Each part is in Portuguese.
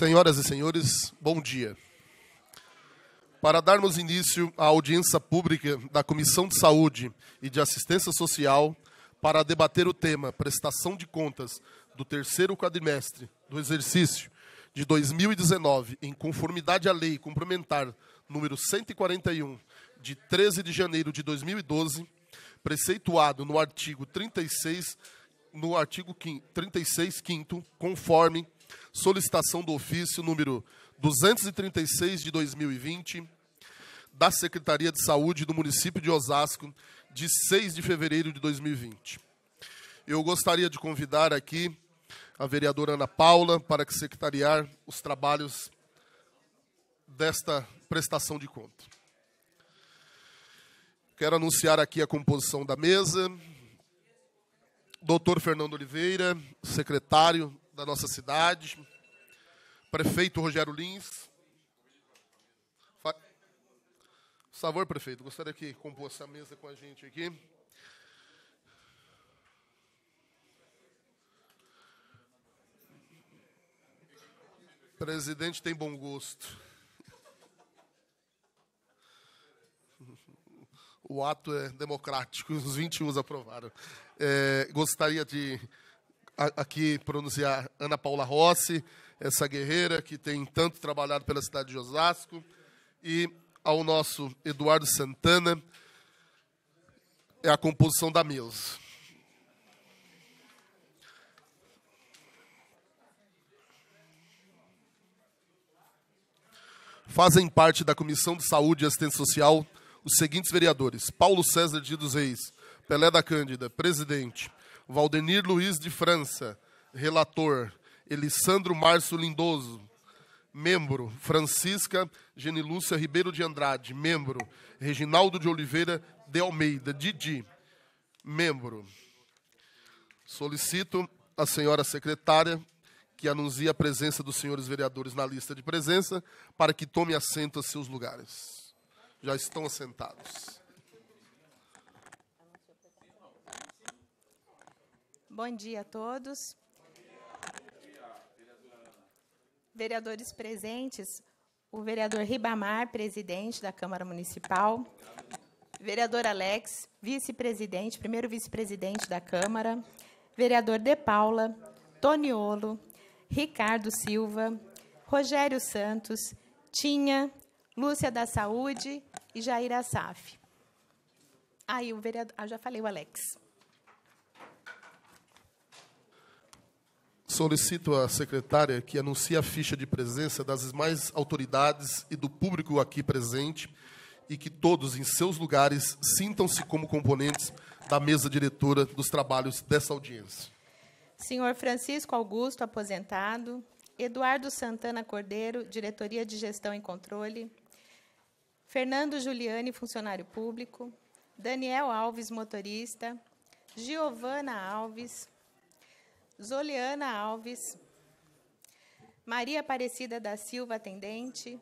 Senhoras e senhores, bom dia. Para darmos início à audiência pública da Comissão de Saúde e de Assistência Social para debater o tema Prestação de Contas do terceiro quadrimestre do exercício de 2019, em conformidade à Lei Complementar número 141, de 13 de janeiro de 2012, preceituado no artigo 36, no artigo 5, 36, 5 conforme solicitação do ofício número 236 de 2020 da Secretaria de Saúde do município de Osasco, de 6 de fevereiro de 2020. Eu gostaria de convidar aqui a vereadora Ana Paula para que secretariar os trabalhos desta prestação de conta. Quero anunciar aqui a composição da mesa. Doutor Fernando Oliveira, secretário da nossa cidade, prefeito Rogério Lins. Fa... Favor, prefeito, gostaria que compôs essa mesa com a gente aqui. Presidente tem bom gosto. O ato é democrático, os 21 aprovaram. É, gostaria de aqui pronunciar Ana Paula Rossi, essa guerreira que tem tanto trabalhado pela cidade de Osasco, e ao nosso Eduardo Santana, é a composição da mesa. Fazem parte da Comissão de Saúde e Assistência Social os seguintes vereadores: Paulo César de dos Reis, Pelé da Cândida, presidente, Valdenir Luiz de França, relator. Elisandro Márcio Lindoso, membro. Francisca Genilúcia Ribeiro de Andrade, membro. Reginaldo de Oliveira de Almeida, Didi, membro. Solicito à senhora secretária que anuncie a presença dos senhores vereadores na lista de presença para que tome assento a seus lugares. Já estão assentados. Bom dia a todos. Dia, Vereadores presentes, o vereador Ribamar, presidente da Câmara Municipal, vereador Alex, vice-presidente, primeiro vice-presidente da Câmara, vereador De Paula, Toniolo, Ricardo Silva, Rogério Santos, Tinha, Lúcia da Saúde e Jair Assaf. Aí o vereador, ah, já falei o Alex. solicito à secretária que anuncie a ficha de presença das mais autoridades e do público aqui presente e que todos, em seus lugares, sintam-se como componentes da mesa diretora dos trabalhos dessa audiência. Senhor Francisco Augusto, aposentado, Eduardo Santana Cordeiro, Diretoria de Gestão e Controle, Fernando Giuliani, funcionário público, Daniel Alves, motorista, Giovana Alves, Zoliana Alves, Maria Aparecida da Silva, atendente,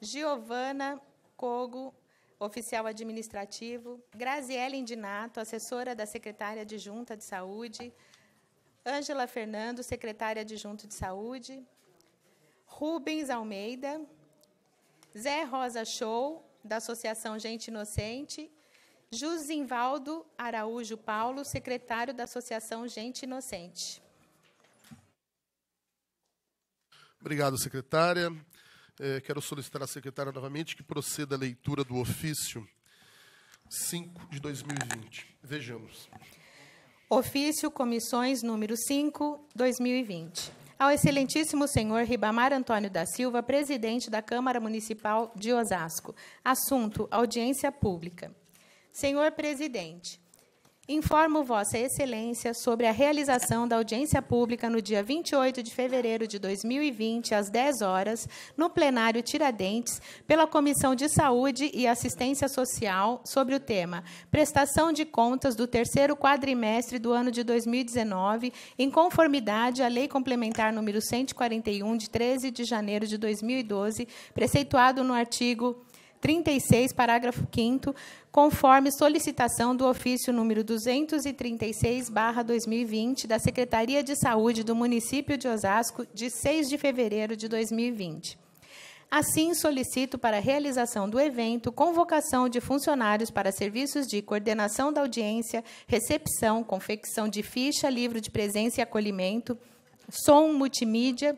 Giovana Cogo, oficial administrativo, Graziela Indinato, assessora da secretária adjunta de, de saúde, Ângela Fernando, secretária de Junta de saúde, Rubens Almeida, Zé Rosa Show, da Associação Gente Inocente, Jusinvaldo Araújo Paulo, secretário da Associação Gente Inocente. Obrigado, secretária. É, quero solicitar à secretária novamente que proceda à leitura do ofício 5 de 2020. Vejamos. Ofício Comissões número 5, 2020. Ao excelentíssimo senhor Ribamar Antônio da Silva, presidente da Câmara Municipal de Osasco. Assunto: audiência pública. Senhor presidente, Informo Vossa Excelência sobre a realização da audiência pública no dia 28 de fevereiro de 2020, às 10 horas, no plenário Tiradentes, pela Comissão de Saúde e Assistência Social, sobre o tema Prestação de Contas do Terceiro Quadrimestre do ano de 2019, em conformidade à Lei Complementar número 141, de 13 de janeiro de 2012, preceituado no artigo 36, parágrafo 5 conforme solicitação do ofício número 236/2020 da Secretaria de Saúde do município de Osasco, de 6 de fevereiro de 2020. Assim, solicito para a realização do evento convocação de funcionários para serviços de coordenação da audiência, recepção, confecção de ficha, livro de presença e acolhimento, som multimídia,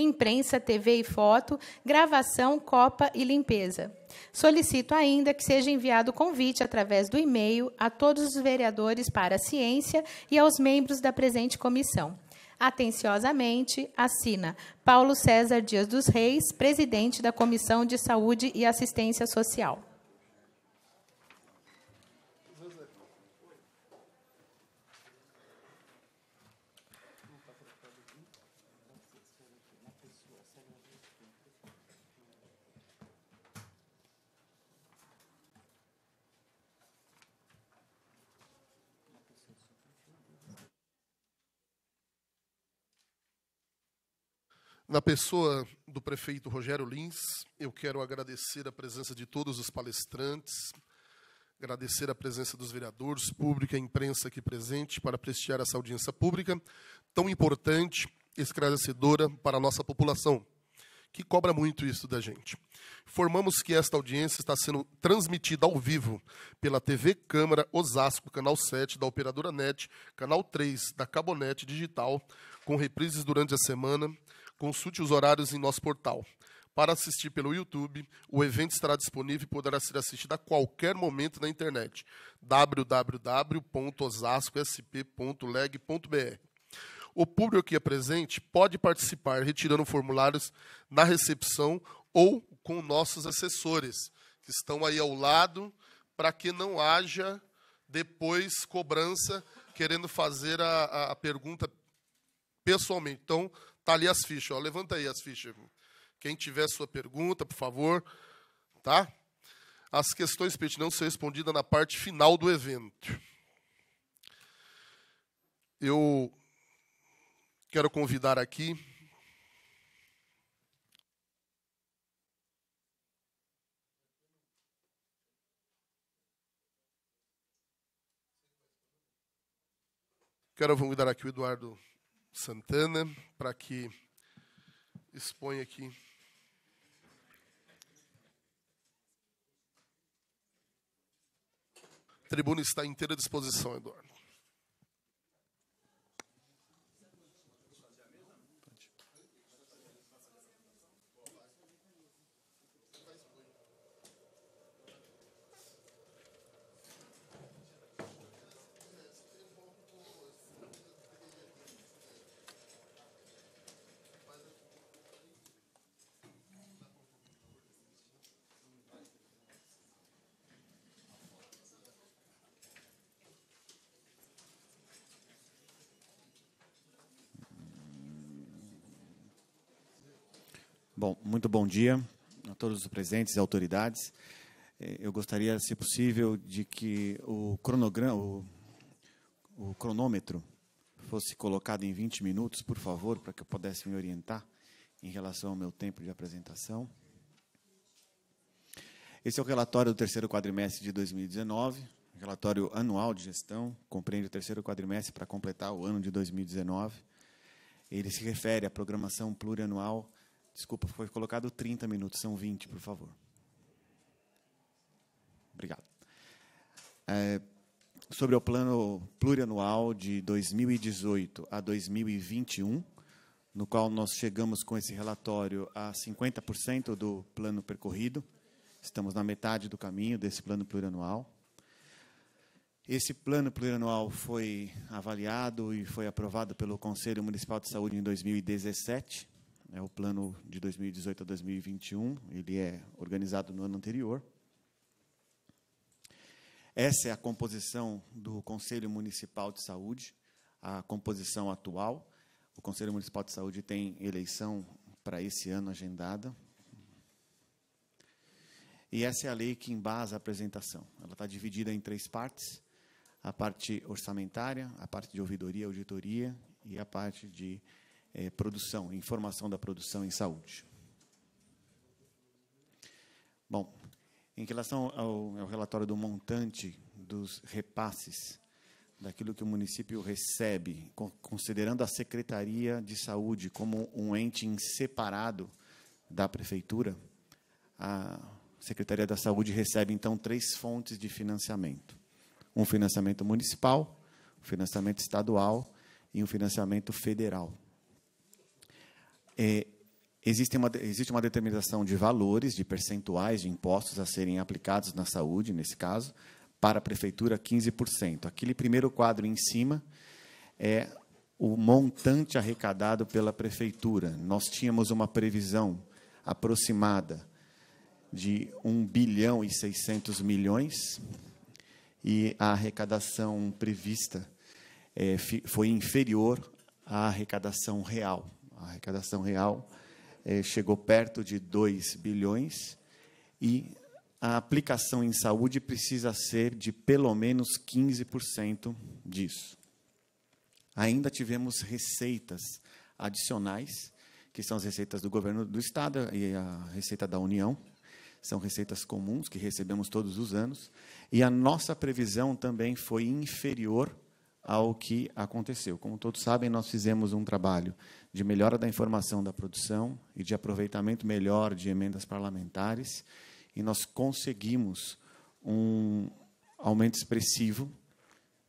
imprensa, TV e foto, gravação, copa e limpeza. Solicito ainda que seja enviado o convite através do e-mail a todos os vereadores para a ciência e aos membros da presente comissão. Atenciosamente, assina Paulo César Dias dos Reis, presidente da Comissão de Saúde e Assistência Social. Na pessoa do prefeito Rogério Lins, eu quero agradecer a presença de todos os palestrantes, agradecer a presença dos vereadores, público e imprensa aqui presente para prestigiar essa audiência pública tão importante, esclarecedora para a nossa população, que cobra muito isso da gente. Informamos que esta audiência está sendo transmitida ao vivo pela TV Câmara Osasco, canal 7 da Operadora NET, canal 3 da Cabonet Digital, com reprises durante a semana Consulte os horários em nosso portal. Para assistir pelo YouTube, o evento estará disponível e poderá ser assistido a qualquer momento na internet. www.osascosp.leg.br O público que é presente pode participar retirando formulários na recepção ou com nossos assessores, que estão aí ao lado, para que não haja depois cobrança querendo fazer a, a pergunta pessoalmente. Então, Tá ali as fichas. Ó. Levanta aí as fichas. Quem tiver sua pergunta, por favor. Tá? As questões pertinentes ser respondidas na parte final do evento. Eu quero convidar aqui Quero convidar aqui o Eduardo Santana para que exponha aqui. A tribuna está à inteira disposição, Eduardo. bom dia a todos os presentes e autoridades. É, eu gostaria, se possível, de que o cronograma, o, o cronômetro fosse colocado em 20 minutos, por favor, para que eu pudesse me orientar em relação ao meu tempo de apresentação. Esse é o relatório do terceiro quadrimestre de 2019, relatório anual de gestão, compreende o terceiro quadrimestre para completar o ano de 2019. Ele se refere à programação plurianual Desculpa, foi colocado 30 minutos, são 20, por favor. Obrigado. É, sobre o plano plurianual de 2018 a 2021, no qual nós chegamos com esse relatório a 50% do plano percorrido. Estamos na metade do caminho desse plano plurianual. Esse plano plurianual foi avaliado e foi aprovado pelo Conselho Municipal de Saúde em 2017 é o plano de 2018 a 2021, ele é organizado no ano anterior. Essa é a composição do Conselho Municipal de Saúde, a composição atual. O Conselho Municipal de Saúde tem eleição para esse ano agendada. E essa é a lei que embasa a apresentação. Ela está dividida em três partes: a parte orçamentária, a parte de ouvidoria, auditoria e a parte de é, produção, informação da produção em saúde. Bom, em relação ao, ao relatório do montante dos repasses, daquilo que o município recebe, considerando a Secretaria de Saúde como um ente separado da prefeitura, a Secretaria da Saúde recebe então três fontes de financiamento: um financiamento municipal, um financiamento estadual e um financiamento federal é, existe, uma, existe uma determinação de valores, de percentuais de impostos a serem aplicados na saúde, nesse caso, para a prefeitura 15%. Aquele primeiro quadro em cima é o montante arrecadado pela prefeitura. Nós tínhamos uma previsão aproximada de 1 bilhão e 600 milhões e a arrecadação prevista é, foi inferior à arrecadação real a arrecadação real eh, chegou perto de 2 bilhões e a aplicação em saúde precisa ser de pelo menos 15% disso. Ainda tivemos receitas adicionais, que são as receitas do governo do Estado e a receita da União, são receitas comuns que recebemos todos os anos, e a nossa previsão também foi inferior ao que aconteceu. Como todos sabem, nós fizemos um trabalho de melhora da informação da produção e de aproveitamento melhor de emendas parlamentares, e nós conseguimos um aumento expressivo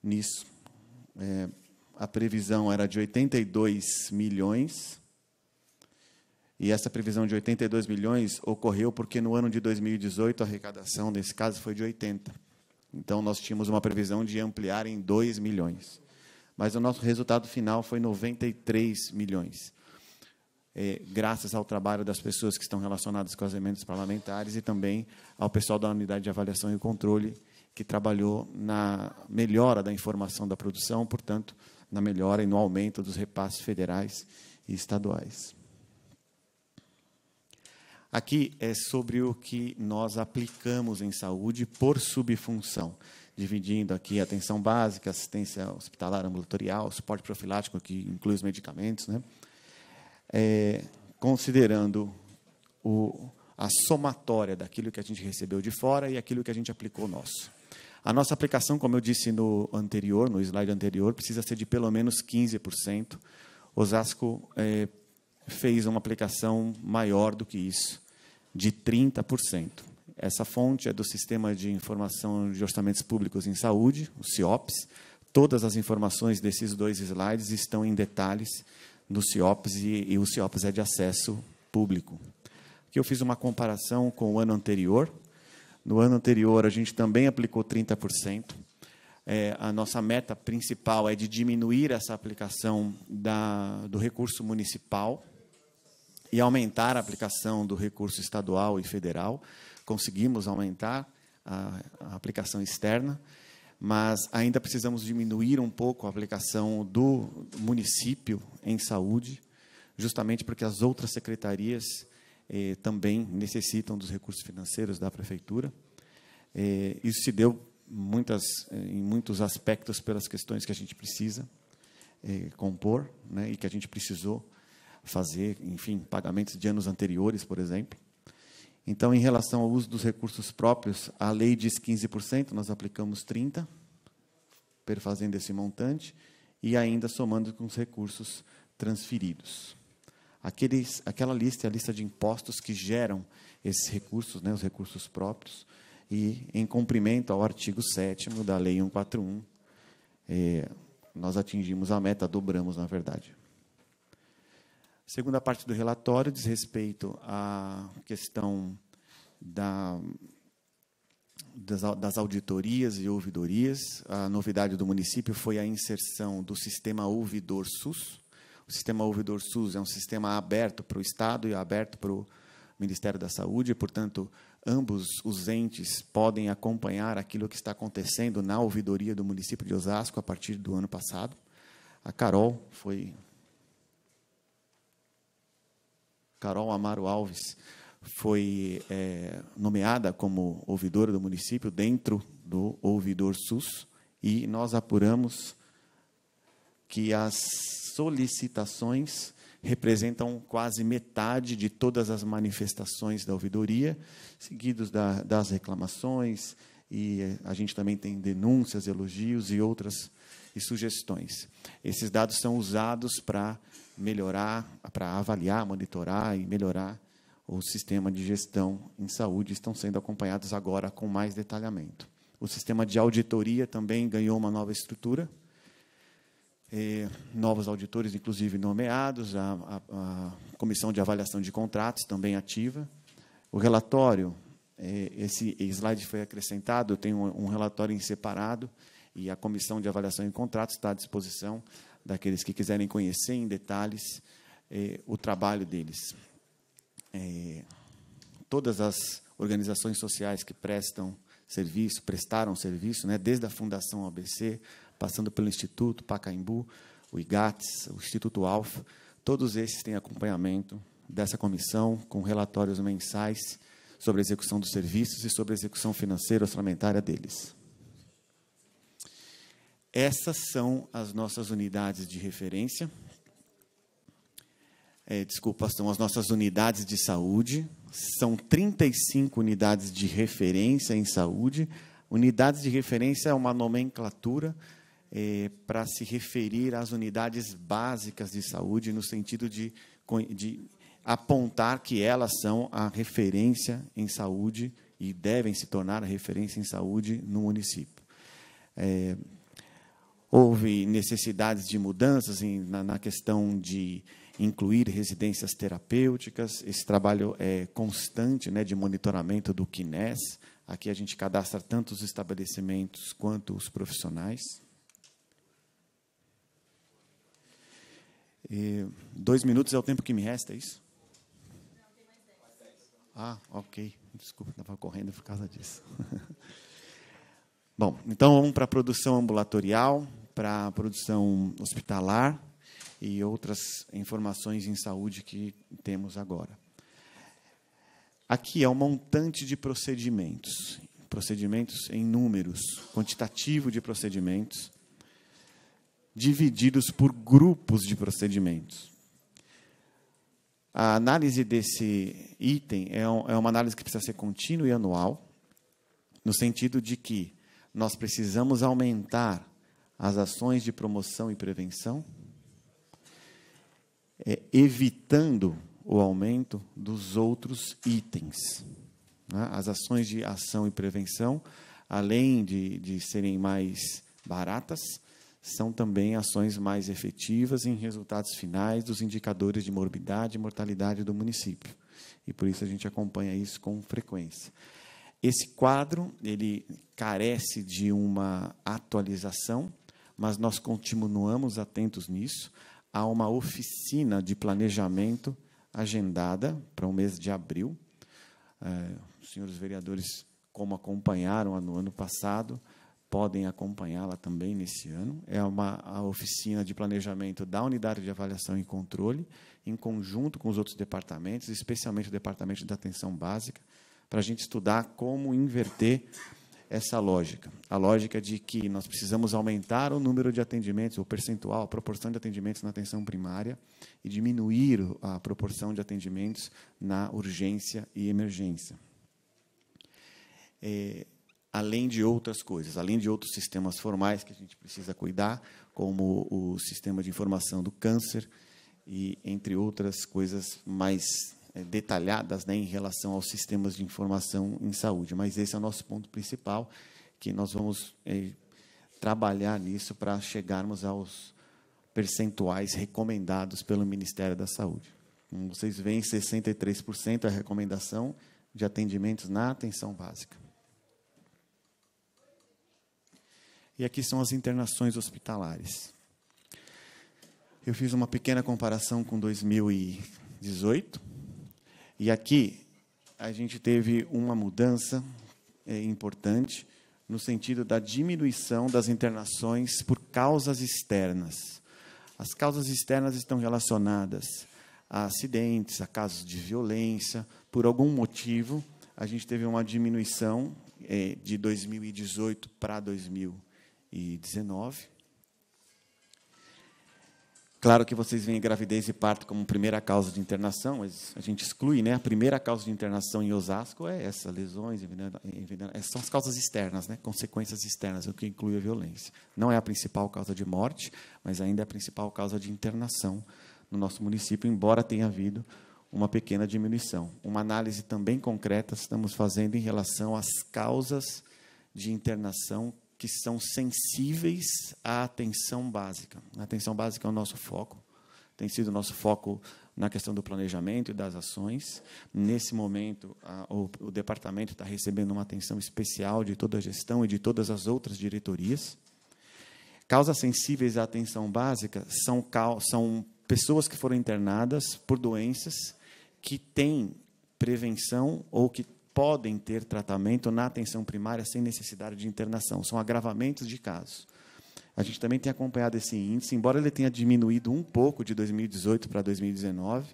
nisso. É, a previsão era de 82 milhões, e essa previsão de 82 milhões ocorreu porque no ano de 2018 a arrecadação, nesse caso, foi de 80. Então nós tínhamos uma previsão de ampliar em 2 milhões mas o nosso resultado final foi 93 milhões. É, graças ao trabalho das pessoas que estão relacionadas com as emendas parlamentares e também ao pessoal da unidade de avaliação e controle que trabalhou na melhora da informação da produção, portanto, na melhora e no aumento dos repasses federais e estaduais. Aqui é sobre o que nós aplicamos em saúde por subfunção dividindo aqui atenção básica, assistência hospitalar ambulatorial, suporte profilático, que inclui os medicamentos, né? É, considerando o, a somatória daquilo que a gente recebeu de fora e aquilo que a gente aplicou nosso. A nossa aplicação, como eu disse no anterior, no slide anterior, precisa ser de pelo menos 15%. Osasco é, fez uma aplicação maior do que isso, de 30%. Essa fonte é do Sistema de Informação de Orçamentos Públicos em Saúde, o CIOPS. Todas as informações desses dois slides estão em detalhes no CIOPS e, e o CIOPS é de acesso público. Aqui eu fiz uma comparação com o ano anterior. No ano anterior, a gente também aplicou 30%. É, a nossa meta principal é de diminuir essa aplicação da, do recurso municipal e aumentar a aplicação do recurso estadual e federal conseguimos aumentar a, a aplicação externa, mas ainda precisamos diminuir um pouco a aplicação do município em saúde, justamente porque as outras secretarias eh, também necessitam dos recursos financeiros da prefeitura. Eh, isso se deu muitas, eh, em muitos aspectos pelas questões que a gente precisa eh, compor né, e que a gente precisou fazer, enfim, pagamentos de anos anteriores, por exemplo. Então, em relação ao uso dos recursos próprios, a lei diz 15%, nós aplicamos 30%, perfazendo esse montante, e ainda somando com os recursos transferidos. Aqueles, aquela lista é a lista de impostos que geram esses recursos, né, os recursos próprios, e em cumprimento ao artigo 7 da Lei 141, eh, nós atingimos a meta, dobramos, na verdade segunda parte do relatório diz respeito à questão da, das, das auditorias e ouvidorias. A novidade do município foi a inserção do sistema ouvidor SUS. O sistema ouvidor SUS é um sistema aberto para o Estado e aberto para o Ministério da Saúde, e, portanto, ambos os entes podem acompanhar aquilo que está acontecendo na ouvidoria do município de Osasco a partir do ano passado. A Carol foi Carol Amaro Alves foi é, nomeada como ouvidora do município dentro do ouvidor SUS e nós apuramos que as solicitações representam quase metade de todas as manifestações da ouvidoria, seguidos da, das reclamações e é, a gente também tem denúncias, elogios e outras e sugestões. Esses dados são usados para melhorar, para avaliar, monitorar e melhorar o sistema de gestão em saúde estão sendo acompanhados agora com mais detalhamento. O sistema de auditoria também ganhou uma nova estrutura, é, novos auditores, inclusive nomeados, a, a, a, comissão de avaliação de contratos também ativa. O relatório, é, esse slide foi acrescentado, tem um, um relatório em separado e a comissão de avaliação de contratos está à disposição daqueles que quiserem conhecer em detalhes eh, o trabalho deles. Eh, todas as organizações sociais que prestam serviço, prestaram serviço, né, desde a Fundação ABC, passando pelo Instituto Pacaembu, o IGATS, o Instituto Alfa, todos esses têm acompanhamento dessa comissão com relatórios mensais sobre a execução dos serviços e sobre a execução financeira orçamentária deles. Essas são as nossas unidades de referência. É, desculpa, são as nossas unidades de saúde. São 35 unidades de referência em saúde. Unidades de referência é uma nomenclatura é, para se referir às unidades básicas de saúde, no sentido de, de apontar que elas são a referência em saúde e devem se tornar a referência em saúde no município. É, Houve necessidades de mudanças em, na, na, questão de incluir residências terapêuticas, esse trabalho é constante né, de monitoramento do KINES. Aqui a gente cadastra tanto os estabelecimentos quanto os profissionais. E dois minutos é o tempo que me resta, é isso? Ah, ok. Desculpa, estava correndo por causa disso. Bom, então vamos para a produção ambulatorial para a produção hospitalar e outras informações em saúde que temos agora. Aqui é o um montante de procedimentos, procedimentos em números, quantitativo de procedimentos, divididos por grupos de procedimentos. A análise desse item é, é uma análise que precisa ser contínua e anual, no sentido de que nós precisamos aumentar as ações de promoção e prevenção, é, evitando o aumento dos outros itens. Né? As ações de ação e prevenção, além de, de serem mais baratas, são também ações mais efetivas em resultados finais dos indicadores de morbidade e mortalidade do município. E por isso a gente acompanha isso com frequência. Esse quadro ele carece de uma atualização mas nós continuamos atentos nisso. Há uma oficina de planejamento agendada para o mês de abril. É, os senhores vereadores, como acompanharam no ano passado, podem acompanhá-la também nesse ano. É uma a oficina de planejamento da unidade de avaliação e controle, em conjunto com os outros departamentos, especialmente o departamento de atenção básica, para a gente estudar como inverter essa lógica, a lógica de que nós precisamos aumentar o número de atendimentos, o percentual, a proporção de atendimentos na atenção primária e diminuir a proporção de atendimentos na urgência e emergência. É, além de outras coisas, além de outros sistemas formais que a gente precisa cuidar, como o sistema de informação do câncer e entre outras coisas mais eh, detalhadas né, em relação aos sistemas de informação em saúde. Mas esse é o nosso ponto principal, que nós vamos eh, trabalhar nisso para chegarmos aos percentuais recomendados pelo Ministério da Saúde. Como vocês veem, 63% é a recomendação de atendimentos na atenção básica. E aqui são as internações hospitalares. Eu fiz uma pequena comparação com 2018, e aqui a gente teve uma mudança é, importante no sentido da diminuição das internações por causas externas. As causas externas estão relacionadas a acidentes, a casos de violência. Por algum motivo, a gente teve uma diminuição é, de 2018 para 2019. Claro que vocês veem gravidez e parto como primeira causa de internação, mas a gente exclui, né? A primeira causa de internação em Osasco é essa, lesões, essas é, são as causas externas, né? Consequências externas, o que inclui a violência. Não é a principal causa de morte, mas ainda é a principal causa de internação no nosso município, embora tenha havido uma pequena diminuição. Uma análise também concreta estamos fazendo em relação às causas de internação que são sensíveis à atenção básica. A atenção básica é o nosso foco, tem sido o nosso foco na questão do planejamento e das ações. Nesse momento, a, o, o departamento está recebendo uma atenção especial de toda a gestão e de todas as outras diretorias. Causas sensíveis à atenção básica são, são pessoas que foram internadas por doenças que têm prevenção ou que podem ter tratamento na atenção primária sem necessidade de internação. São agravamentos de casos. A gente também tem acompanhado esse índice, embora ele tenha diminuído um pouco de 2018 para 2019,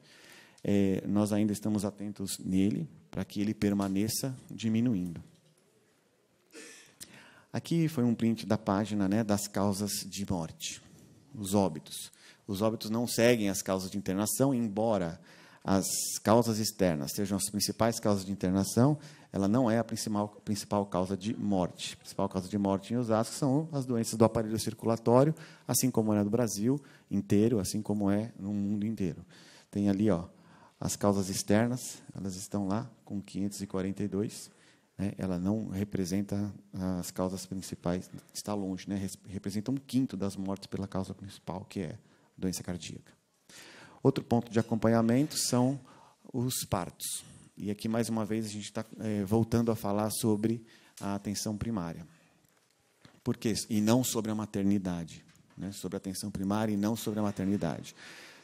é, nós ainda estamos atentos nele para que ele permaneça diminuindo. Aqui foi um print da página né, das causas de morte, os óbitos. Os óbitos não seguem as causas de internação, embora as causas externas sejam as principais causas de internação, ela não é a principal, principal causa de morte. A principal causa de morte em Osasco são as doenças do aparelho circulatório, assim como é no Brasil inteiro, assim como é no mundo inteiro. Tem ali ó, as causas externas, elas estão lá com 542. Né? Ela não representa as causas principais, está longe, né? representa um quinto das mortes pela causa principal, que é doença cardíaca. Outro ponto de acompanhamento são os partos. E aqui, mais uma vez, a gente está é, voltando a falar sobre a atenção primária. Por quê? E não sobre a maternidade. Né? Sobre a atenção primária e não sobre a maternidade.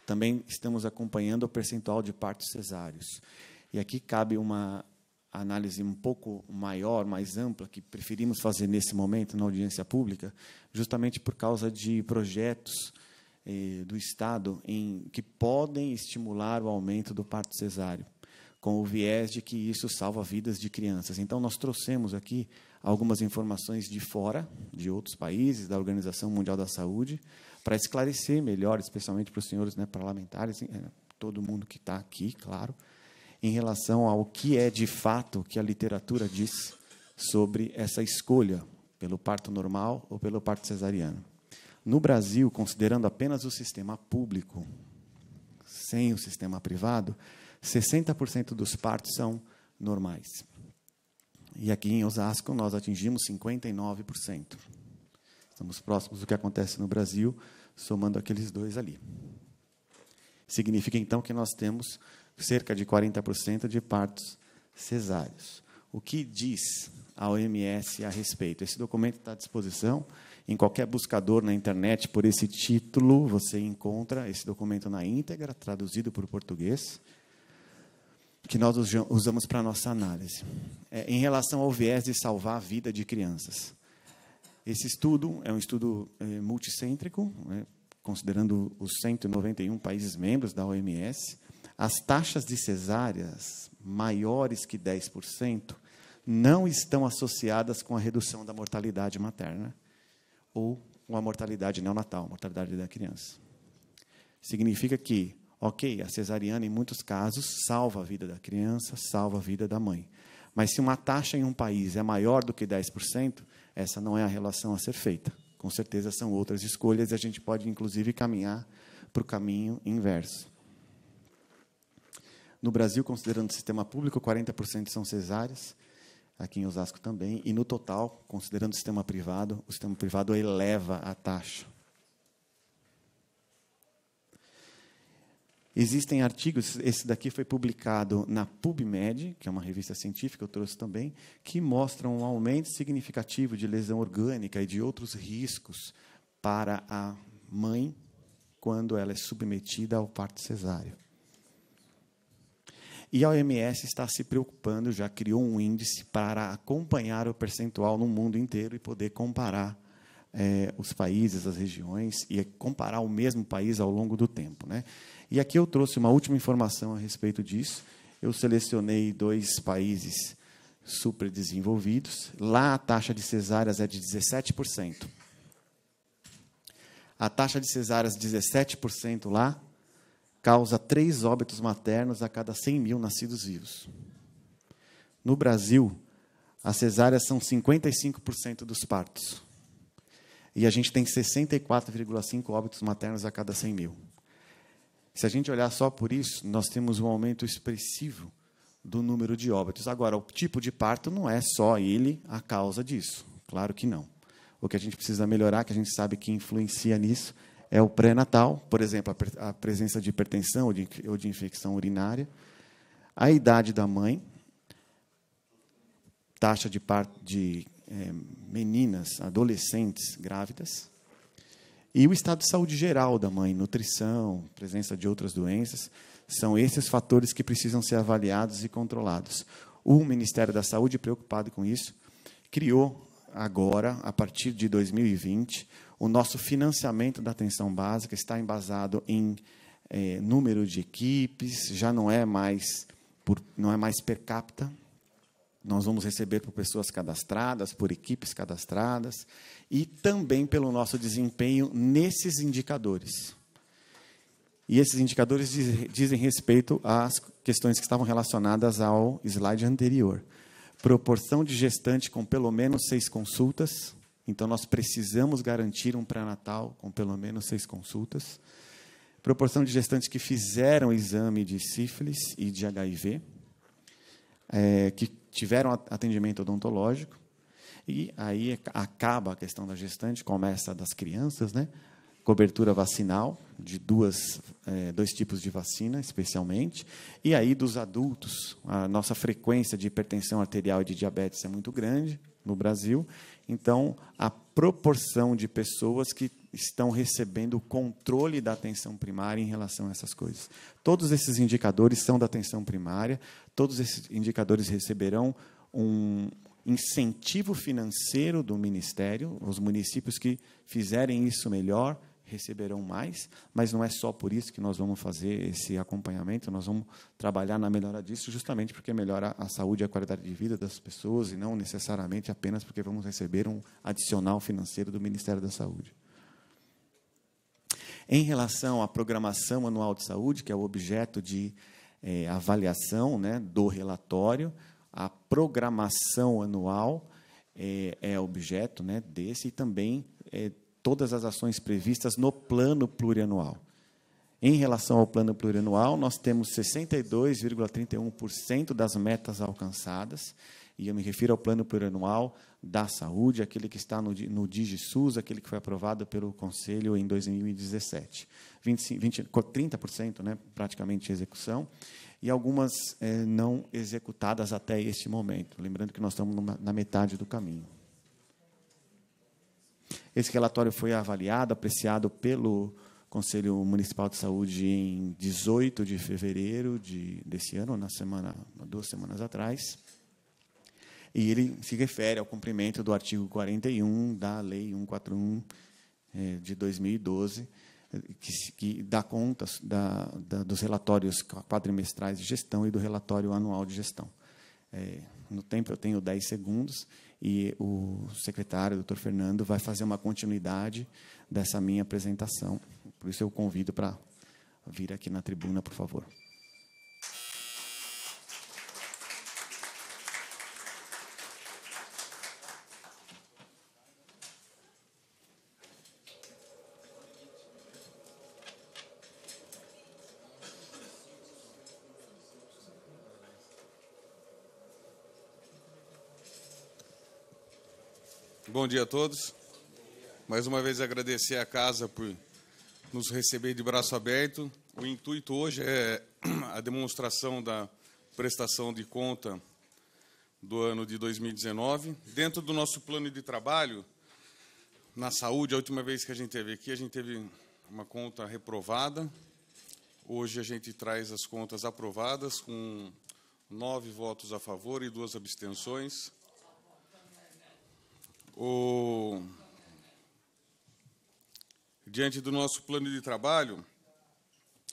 Também estamos acompanhando o percentual de partos cesáreos. E aqui cabe uma análise um pouco maior, mais ampla, que preferimos fazer nesse momento na audiência pública, justamente por causa de projetos do Estado em, que podem estimular o aumento do parto cesáreo, com o viés de que isso salva vidas de crianças. Então, nós trouxemos aqui algumas informações de fora, de outros países, da Organização Mundial da Saúde, para esclarecer melhor, especialmente para os senhores né, parlamentares, eh, todo mundo que está aqui, claro, em relação ao que é de fato que a literatura diz sobre essa escolha pelo parto normal ou pelo parto cesariano. No Brasil, considerando apenas o sistema público, sem o sistema privado, 60% dos partos são normais. E aqui em Osasco nós atingimos 59%. Estamos próximos do que acontece no Brasil, somando aqueles dois ali. Significa então que nós temos cerca de 40% de partos cesáreos. O que diz a OMS a respeito? Esse documento está à disposição. Em qualquer buscador na internet por esse título, você encontra esse documento na íntegra, traduzido para o português, que nós usamos para a nossa análise. É, em relação ao viés de salvar a vida de crianças. Esse estudo é um estudo é, multicêntrico, né, considerando os 191 países membros da OMS. As taxas de cesáreas maiores que 10% não estão associadas com a redução da mortalidade materna ou uma mortalidade neonatal, mortalidade da criança. Significa que, ok, a cesariana em muitos casos salva a vida da criança, salva a vida da mãe. Mas se uma taxa em um país é maior do que 10%, essa não é a relação a ser feita. Com certeza são outras escolhas e a gente pode, inclusive, caminhar para o caminho inverso. No Brasil, considerando o sistema público, 40% são cesáreas, aqui em Osasco também. E no total, considerando o sistema privado, o sistema privado eleva a taxa. Existem artigos, esse daqui foi publicado na PubMed, que é uma revista científica, eu trouxe também, que mostram um aumento significativo de lesão orgânica e de outros riscos para a mãe quando ela é submetida ao parto cesáreo. E a OMS está se preocupando, já criou um índice para acompanhar o percentual no mundo inteiro e poder comparar é, os países, as regiões e comparar o mesmo país ao longo do tempo. Né? E aqui eu trouxe uma última informação a respeito disso. Eu selecionei dois países super desenvolvidos. Lá a taxa de cesáreas é de 17%. A taxa de cesáreas 17% lá causa três óbitos maternos a cada 100 mil nascidos vivos. No Brasil, as cesáreas são 55% dos partos. E a gente tem 64,5 óbitos maternos a cada 100 mil. Se a gente olhar só por isso, nós temos um aumento expressivo do número de óbitos. Agora, o tipo de parto não é só ele a causa disso. Claro que não. O que a gente precisa melhorar, que a gente sabe que influencia nisso, é o pré-natal, por exemplo, a, a, presença de hipertensão ou de, ou de infecção urinária, a idade da mãe, taxa de, parto, de é, meninas, adolescentes grávidas, e o estado de saúde geral da mãe, nutrição, presença de outras doenças, são esses fatores que precisam ser avaliados e controlados. O Ministério da Saúde, preocupado com isso, criou agora, a partir de 2020, o nosso financiamento da atenção básica está embasado em é, número de equipes, já não é mais por, não é mais per capita. Nós vamos receber por pessoas cadastradas, por equipes cadastradas e também pelo nosso desempenho nesses indicadores. E esses indicadores diz, dizem respeito às questões que estavam relacionadas ao slide anterior. Proporção de gestante com pelo menos seis consultas, então, nós precisamos garantir um pré-natal com pelo menos seis consultas. Proporção de gestantes que fizeram exame de sífilis e de HIV, é, eh, que tiveram atendimento odontológico. E aí é, acaba a questão da gestante, começa a das crianças, né? cobertura vacinal de duas, é, dois tipos de vacina, especialmente, e aí dos adultos. A nossa frequência de hipertensão arterial e de diabetes é muito grande no Brasil, então, a proporção de pessoas que estão recebendo o controle da atenção primária em relação a essas coisas. Todos esses indicadores são da atenção primária, todos esses indicadores receberão um incentivo financeiro do Ministério, os municípios que fizerem isso melhor receberão mais, mas não é só por isso que nós vamos fazer esse acompanhamento, nós vamos trabalhar na melhora disso, justamente porque melhora a saúde e a qualidade de vida das pessoas e não necessariamente apenas porque vamos receber um adicional financeiro do Ministério da Saúde. Em relação à programação anual de saúde, que é o objeto de é, avaliação né, do relatório, a programação anual é, é objeto né, desse e também é, todas as ações previstas no plano plurianual. Em relação ao plano plurianual, nós temos 62,31% das metas alcançadas, e eu me refiro ao plano plurianual da saúde, aquele que está no, no DigiSUS, aquele que foi aprovado pelo Conselho em 2017. 20, 30% né, praticamente de execução, e algumas eh, não executadas até este momento. Lembrando que nós estamos numa, na metade do caminho. Esse relatório foi avaliado, apreciado pelo Conselho Municipal de Saúde em 18 de fevereiro de, desse ano, na semana, duas semanas atrás. E ele se refere ao cumprimento do artigo 41 da Lei 141 eh, de 2012, que, que dá contas da, da, dos relatórios quadrimestrais de gestão e do relatório anual de gestão. É, no tempo eu tenho 10 segundos e o secretário, o doutor Fernando, vai fazer uma continuidade dessa minha apresentação. Por isso eu convido para vir aqui na tribuna, por favor. bom dia a todos. Mais uma vez agradecer a casa por nos receber de braço aberto. O intuito hoje é a demonstração da prestação de conta do ano de 2019. Dentro do nosso plano de trabalho, na saúde, a última vez que a gente teve aqui, a gente teve uma conta reprovada. Hoje a gente traz as contas aprovadas com nove votos a favor e duas abstenções. O... Diante do nosso plano de trabalho,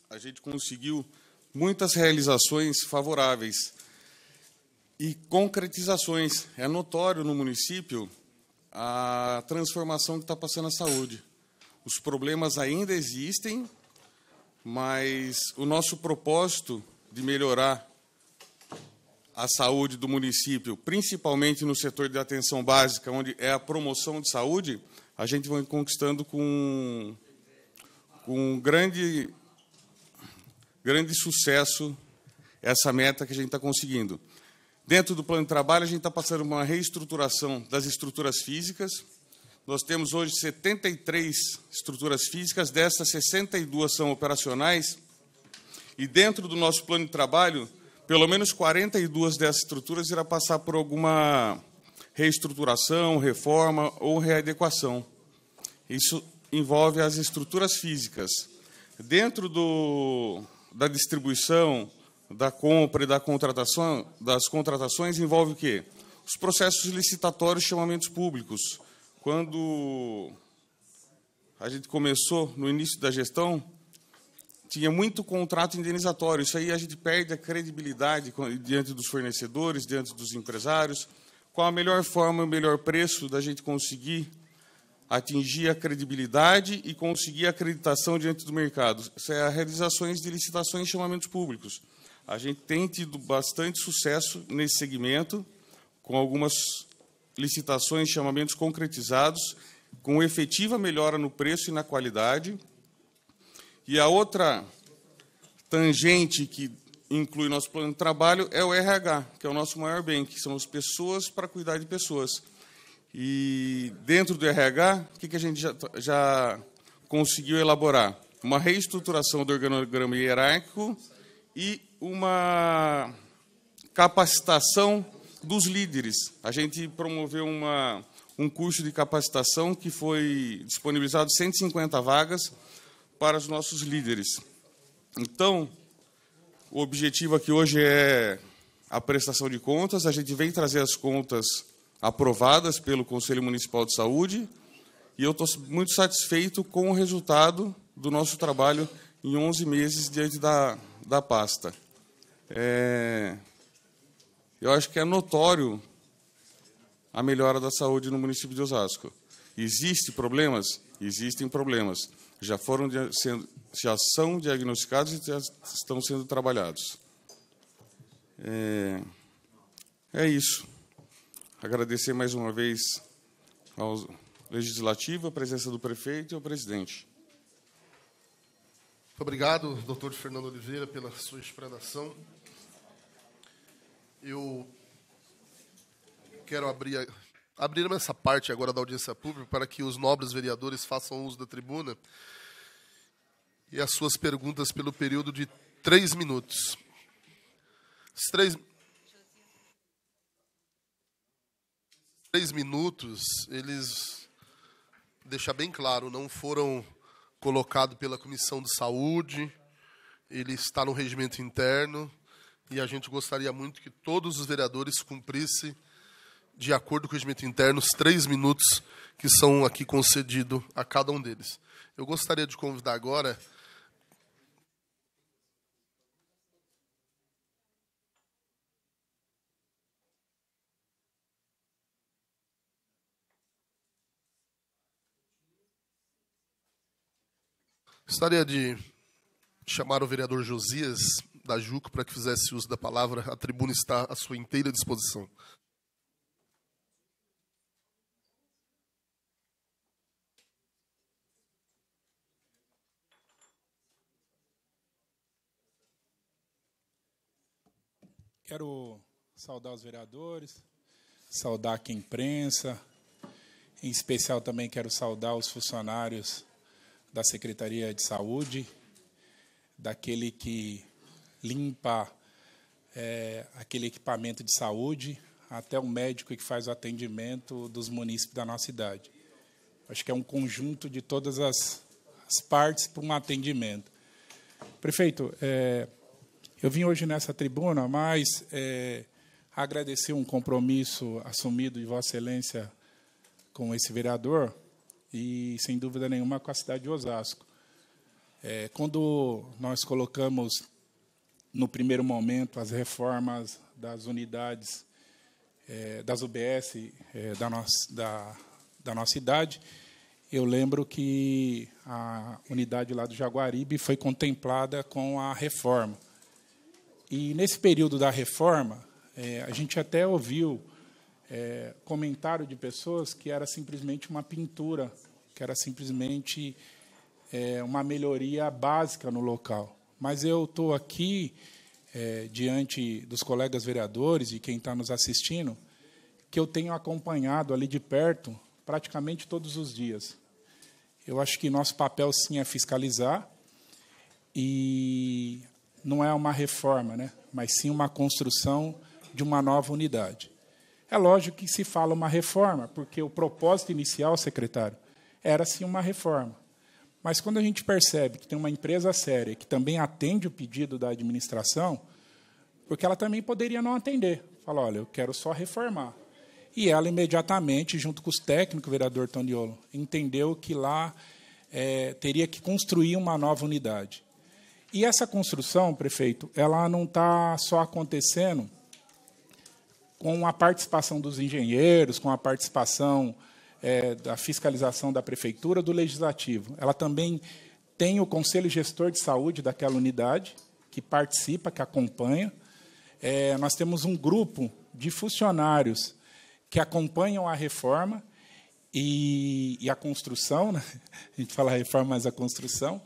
a gente conseguiu muitas realizações favoráveis e concretizações. É notório no município a transformação que está passando a saúde. Os problemas ainda existem, mas o nosso propósito de melhorar a saúde do município, principalmente no setor de atenção básica, onde é a promoção de saúde, a gente vai conquistando com, com grande, grande sucesso essa meta que a gente está conseguindo. Dentro do plano de trabalho, a gente está passando uma reestruturação das estruturas físicas. Nós temos hoje 73 estruturas físicas, dessas 62 são operacionais. E dentro do nosso plano de trabalho, pelo menos 42 dessas estruturas irá passar por alguma reestruturação, reforma ou readequação. Isso envolve as estruturas físicas. Dentro do, da distribuição, da compra e da contratação, das contratações, envolve o quê? Os processos licitatórios e chamamentos públicos. Quando a gente começou, no início da gestão, tinha muito contrato indenizatório. Isso aí a gente perde a credibilidade diante dos fornecedores, diante dos empresários. Qual a melhor forma, o melhor preço da gente conseguir atingir a credibilidade e conseguir a acreditação diante do mercado? Isso é a realizações de licitações e chamamentos públicos. A gente tem tido bastante sucesso nesse segmento, com algumas licitações e chamamentos concretizados, com efetiva melhora no preço e na qualidade e a outra tangente que inclui nosso plano de trabalho é o RH, que é o nosso maior bem, que são as pessoas para cuidar de pessoas. E dentro do RH, o que, a gente já, tá, já conseguiu elaborar? Uma reestruturação do organograma hierárquico e uma capacitação dos líderes. A gente promoveu uma, um curso de capacitação que foi disponibilizado 150 vagas para os nossos líderes. Então, o objetivo aqui hoje é a prestação de contas. A gente vem trazer as contas aprovadas pelo Conselho Municipal de Saúde e eu estou muito satisfeito com o resultado do nosso trabalho em 11 meses diante da, da pasta. É, eu acho que é notório a melhora da saúde no município de Osasco. Existem problemas? Existem problemas já foram sendo, já são diagnosticados e já estão sendo trabalhados. É, é isso. Agradecer mais uma vez ao Legislativo, a presença do prefeito e ao presidente. Muito obrigado, doutor Fernando Oliveira, pela sua explanação. Eu quero abrir a Abriram essa parte agora da audiência pública para que os nobres vereadores façam uso da tribuna e as suas perguntas pelo período de três minutos. Os três, três minutos, eles, deixar bem claro, não foram colocados pela Comissão de Saúde, ele está no regimento interno, e a gente gostaria muito que todos os vereadores cumprissem de acordo com o regimento interno, os três minutos que são aqui concedidos a cada um deles. Eu gostaria de convidar agora. Gostaria de chamar o vereador Josias da Juco para que fizesse uso da palavra. A tribuna está à sua inteira disposição. Quero saudar os vereadores, saudar aqui a imprensa, em especial também quero saudar os funcionários da Secretaria de Saúde, daquele que limpa é, aquele equipamento de saúde, até o médico que faz o atendimento dos munícipes da nossa cidade. Acho que é um conjunto de todas as, as partes para um atendimento. Prefeito, é, eu vim hoje nessa tribuna mas é, agradecer um compromisso assumido de Vossa Excelência com esse vereador e, sem dúvida nenhuma, com a cidade de Osasco. É, quando nós colocamos, no primeiro momento, as reformas das unidades é, das UBS é, da, nossa, da, da nossa cidade, eu lembro que a unidade lá do Jaguaribe foi contemplada com a reforma. E nesse período da reforma, é, a gente até ouviu é, comentário de pessoas que era simplesmente uma pintura, que era simplesmente é, uma melhoria básica no local. Mas eu estou aqui, é, diante dos colegas vereadores e quem está nos assistindo, que eu tenho acompanhado ali de perto praticamente todos os dias. Eu acho que nosso papel sim é fiscalizar e não é uma reforma, né? mas sim uma construção de uma nova unidade. É lógico que se fala uma reforma, porque o propósito inicial, secretário, era sim uma reforma. Mas quando a gente percebe que tem uma empresa séria que também atende o pedido da administração, porque ela também poderia não atender, fala, olha, eu quero só reformar. E ela imediatamente, junto com os técnicos, o vereador Toniolo, entendeu que lá é, teria que construir uma nova unidade. E essa construção, prefeito, ela não está só acontecendo com a participação dos engenheiros, com a participação é, da fiscalização da prefeitura, do legislativo. Ela também tem o conselho gestor de saúde daquela unidade que participa, que acompanha. É, nós temos um grupo de funcionários que acompanham a reforma e, e a construção, né? a gente fala reforma, mas a construção,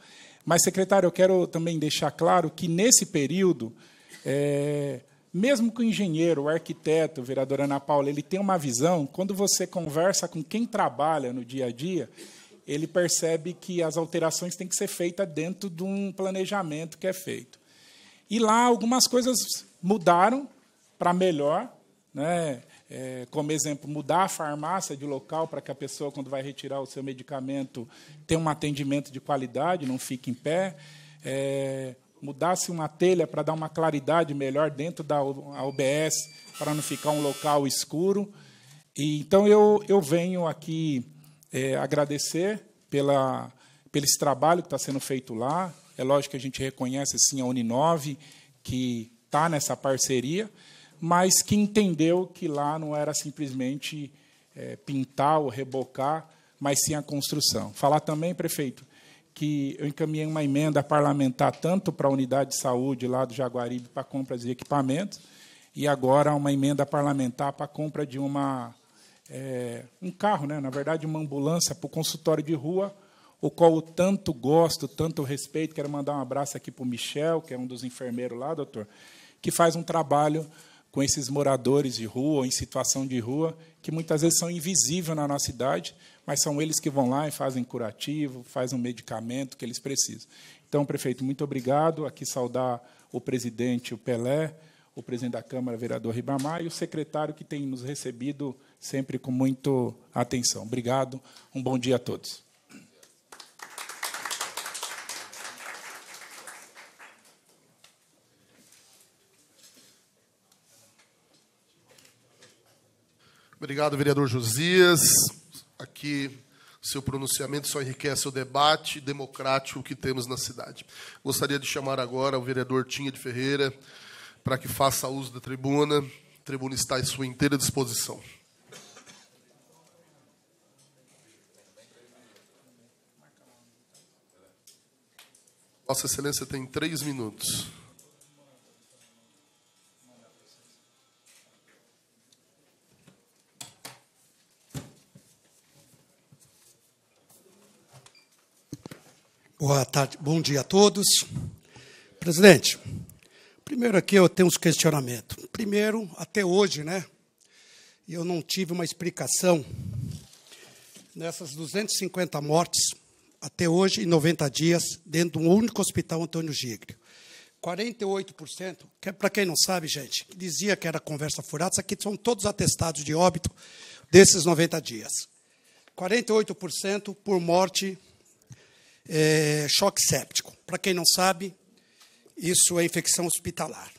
mas, secretário, eu quero também deixar claro que, nesse período, é, mesmo que o engenheiro, o arquiteto, o vereador Ana Paula, ele tem uma visão, quando você conversa com quem trabalha no dia a dia, ele percebe que as alterações têm que ser feitas dentro de um planejamento que é feito. E lá algumas coisas mudaram para melhor, né? é, como exemplo, mudar a farmácia de local para que a pessoa, quando vai retirar o seu medicamento, tenha um atendimento de qualidade, não fique em pé. É, mudasse uma telha para dar uma claridade melhor dentro da OBS, para não ficar um local escuro. E, então, eu, eu venho aqui é, agradecer pela, pelo esse trabalho que está sendo feito lá. É lógico que a gente reconhece assim, a Uninove, que está nessa parceria, mas que entendeu que lá não era simplesmente é, pintar ou rebocar, mas sim a construção. Falar também, prefeito, que eu encaminhei uma emenda parlamentar tanto para a unidade de saúde lá do Jaguaribe para compras de equipamentos, e agora uma emenda parlamentar para a compra de uma, é, um carro, né? na verdade, uma ambulância para o consultório de rua, o qual eu tanto gosto, tanto respeito. Quero mandar um abraço aqui para o Michel, que é um dos enfermeiros lá, doutor, que faz um trabalho com esses moradores de rua ou em situação de rua, que muitas vezes são invisíveis na nossa cidade, mas são eles que vão lá e fazem curativo, fazem um medicamento que eles precisam. Então, prefeito, muito obrigado. Aqui saudar o presidente, o Pelé, o presidente da Câmara, o vereador Ribamar, e o secretário que tem nos recebido sempre com muita atenção. Obrigado, um bom dia a todos. Obrigado, vereador Josias. Aqui, seu pronunciamento só enriquece o debate democrático que temos na cidade. Gostaria de chamar agora o vereador Tinha de Ferreira para que faça uso da tribuna. A tribuna está em sua inteira disposição. Vossa Excelência tem três minutos. Boa tarde, bom dia a todos. Presidente, primeiro aqui eu tenho uns questionamentos. Primeiro, até hoje, né, eu não tive uma explicação nessas 250 mortes até hoje em 90 dias dentro de um único hospital Antônio Gigre. 48%, que é para quem não sabe, gente, que dizia que era conversa furada, isso aqui são todos atestados de óbito desses 90 dias. 48% por morte é, choque séptico. Para quem não sabe, isso é infecção hospitalar.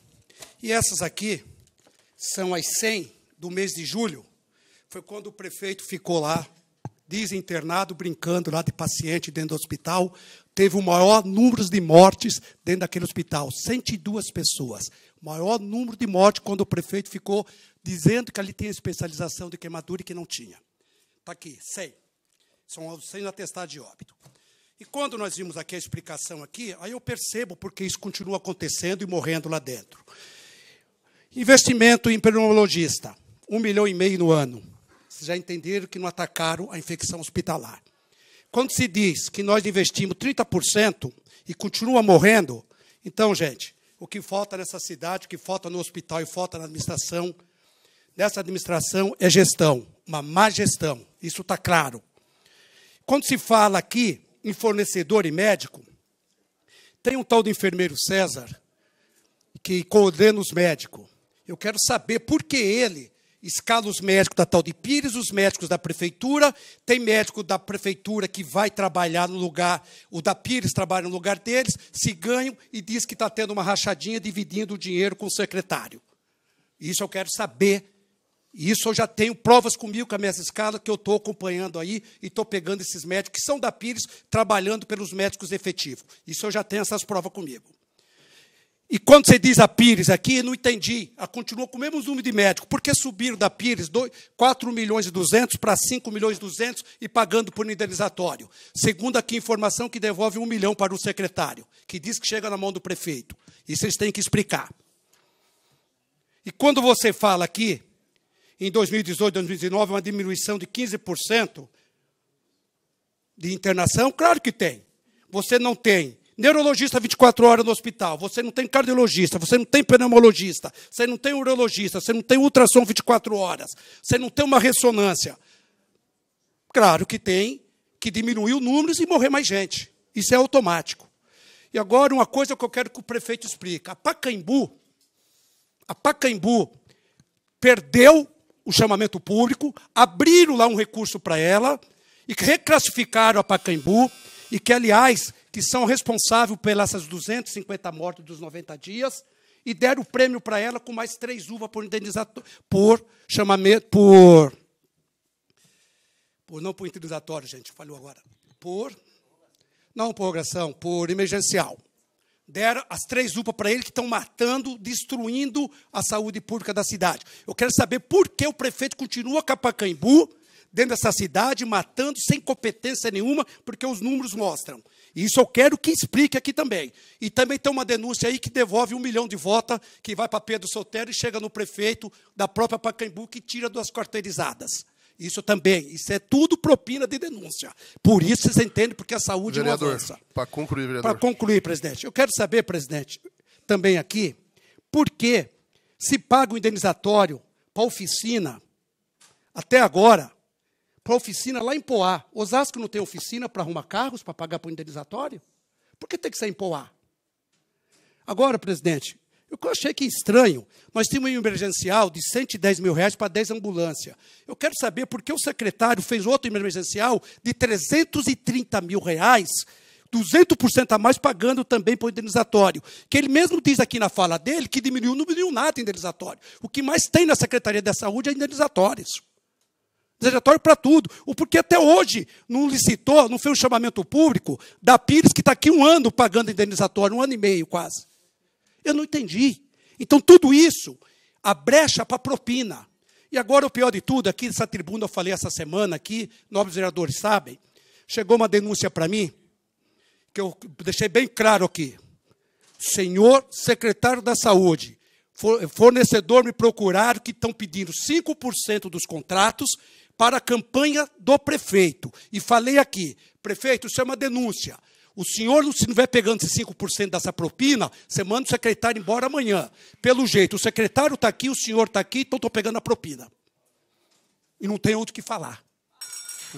E essas aqui são as 100 do mês de julho. Foi quando o prefeito ficou lá, desinternado, brincando lá de paciente dentro do hospital. Teve o maior número de mortes dentro daquele hospital, 102 pessoas. O maior número de mortes quando o prefeito ficou dizendo que ali tinha especialização de queimadura e que não tinha. Está aqui, 100. São 100 atestados de óbito. E quando nós vimos aqui a explicação aqui, aí eu percebo porque isso continua acontecendo e morrendo lá dentro. Investimento em pneumologista, um milhão e meio no ano. Vocês já entenderam que não atacaram a infecção hospitalar. Quando se diz que nós investimos 30% e continua morrendo, então, gente, o que falta nessa cidade, o que falta no hospital e falta na administração, nessa administração é gestão, uma má gestão. Isso está claro. Quando se fala aqui em fornecedor e médico, tem um tal de enfermeiro César que coordena os médicos. Eu quero saber por que ele escala os médicos da tal de Pires, os médicos da prefeitura, tem médico da prefeitura que vai trabalhar no lugar, o da Pires trabalha no lugar deles, se ganham e diz que está tendo uma rachadinha dividindo o dinheiro com o secretário. Isso eu quero saber isso eu já tenho provas comigo com a minha escala, que eu estou acompanhando aí e estou pegando esses médicos que são da Pires, trabalhando pelos médicos efetivos. Isso eu já tenho essas provas comigo. E quando você diz a Pires aqui, não entendi. A ah, continua com o mesmo número de médicos. Por que subiram da Pires 4 milhões e 200 para 5 milhões e 200 e pagando por indenizatório? Segundo aqui, informação que devolve 1 milhão para o secretário, que diz que chega na mão do prefeito. Isso eles têm que explicar. E quando você fala aqui em 2018, 2019, uma diminuição de 15% de internação? Claro que tem. Você não tem neurologista 24 horas no hospital, você não tem cardiologista, você não tem pneumologista, você não tem urologista, você não tem ultrassom 24 horas, você não tem uma ressonância. Claro que tem que diminuir o número e morrer mais gente. Isso é automático. E agora uma coisa que eu quero que o prefeito explique. A Pacaembu, a Pacaembu perdeu o chamamento público, abriram lá um recurso para ela e reclassificaram a Pacaembu e que, aliás, que são responsáveis pelas 250 mortes dos 90 dias e deram o prêmio para ela com mais três uvas por indenizatório, por chamamento, por, por não por indenizatório, gente, falhou agora, por não por oração, por emergencial deram as três UPA para ele que estão matando, destruindo a saúde pública da cidade. Eu quero saber por que o prefeito continua a Capacaembu, dentro dessa cidade, matando sem competência nenhuma, porque os números mostram. Isso eu quero que explique aqui também. E também tem uma denúncia aí que devolve um milhão de votos, que vai para Pedro Sotero e chega no prefeito da própria Pacaembu, que tira duas quarteirizadas. Isso também. Isso é tudo propina de denúncia. Por isso vocês entendem porque a saúde é vereador, não avança. Para concluir, vereador. Para concluir, presidente. Eu quero saber, presidente, também aqui, por que se paga o indenizatório para oficina, até agora, para oficina lá em Poá. Osasco não tem oficina para arrumar carros, para pagar para o indenizatório? Por que tem que ser em Poá? Agora, presidente, eu achei que é estranho. Nós tínhamos um emergencial de 110 mil reais para 10 ambulâncias. Eu quero saber por que o secretário fez outro emergencial de 330 mil reais, 200% a mais, pagando também para o indenizatório. Que ele mesmo diz aqui na fala dele que diminuiu, não diminuiu nada indenizatório. O que mais tem na Secretaria da Saúde é indenizatórios. Indenizatório para tudo. O porquê até hoje não licitou, não fez um chamamento público da Pires, que está aqui um ano pagando indenizatório, um ano e meio quase. Eu não entendi. Então, tudo isso, a brecha para propina. E agora, o pior de tudo, aqui nessa tribuna, eu falei essa semana aqui, nobres vereadores sabem, chegou uma denúncia para mim, que eu deixei bem claro aqui. Senhor secretário da Saúde, fornecedor me procuraram que estão pedindo 5% dos contratos para a campanha do prefeito. E falei aqui, prefeito, isso é uma denúncia. O senhor, se não vai pegando esses 5% dessa propina, você manda o secretário embora amanhã. Pelo jeito, o secretário está aqui, o senhor está aqui, então estou pegando a propina. E não tem outro que falar.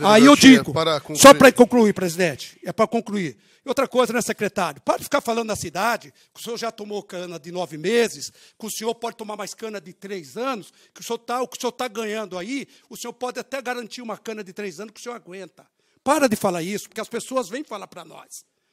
Aí eu digo, só para concluir, presidente, é para concluir. E outra coisa, né, secretário? Pode ficar falando na cidade que o senhor já tomou cana de nove meses, que o senhor pode tomar mais cana de três anos, que o senhor tá, que o senhor está ganhando aí, o senhor pode até garantir uma cana de três anos que o senhor aguenta. Para de falar isso, porque as pessoas vêm falar para nós.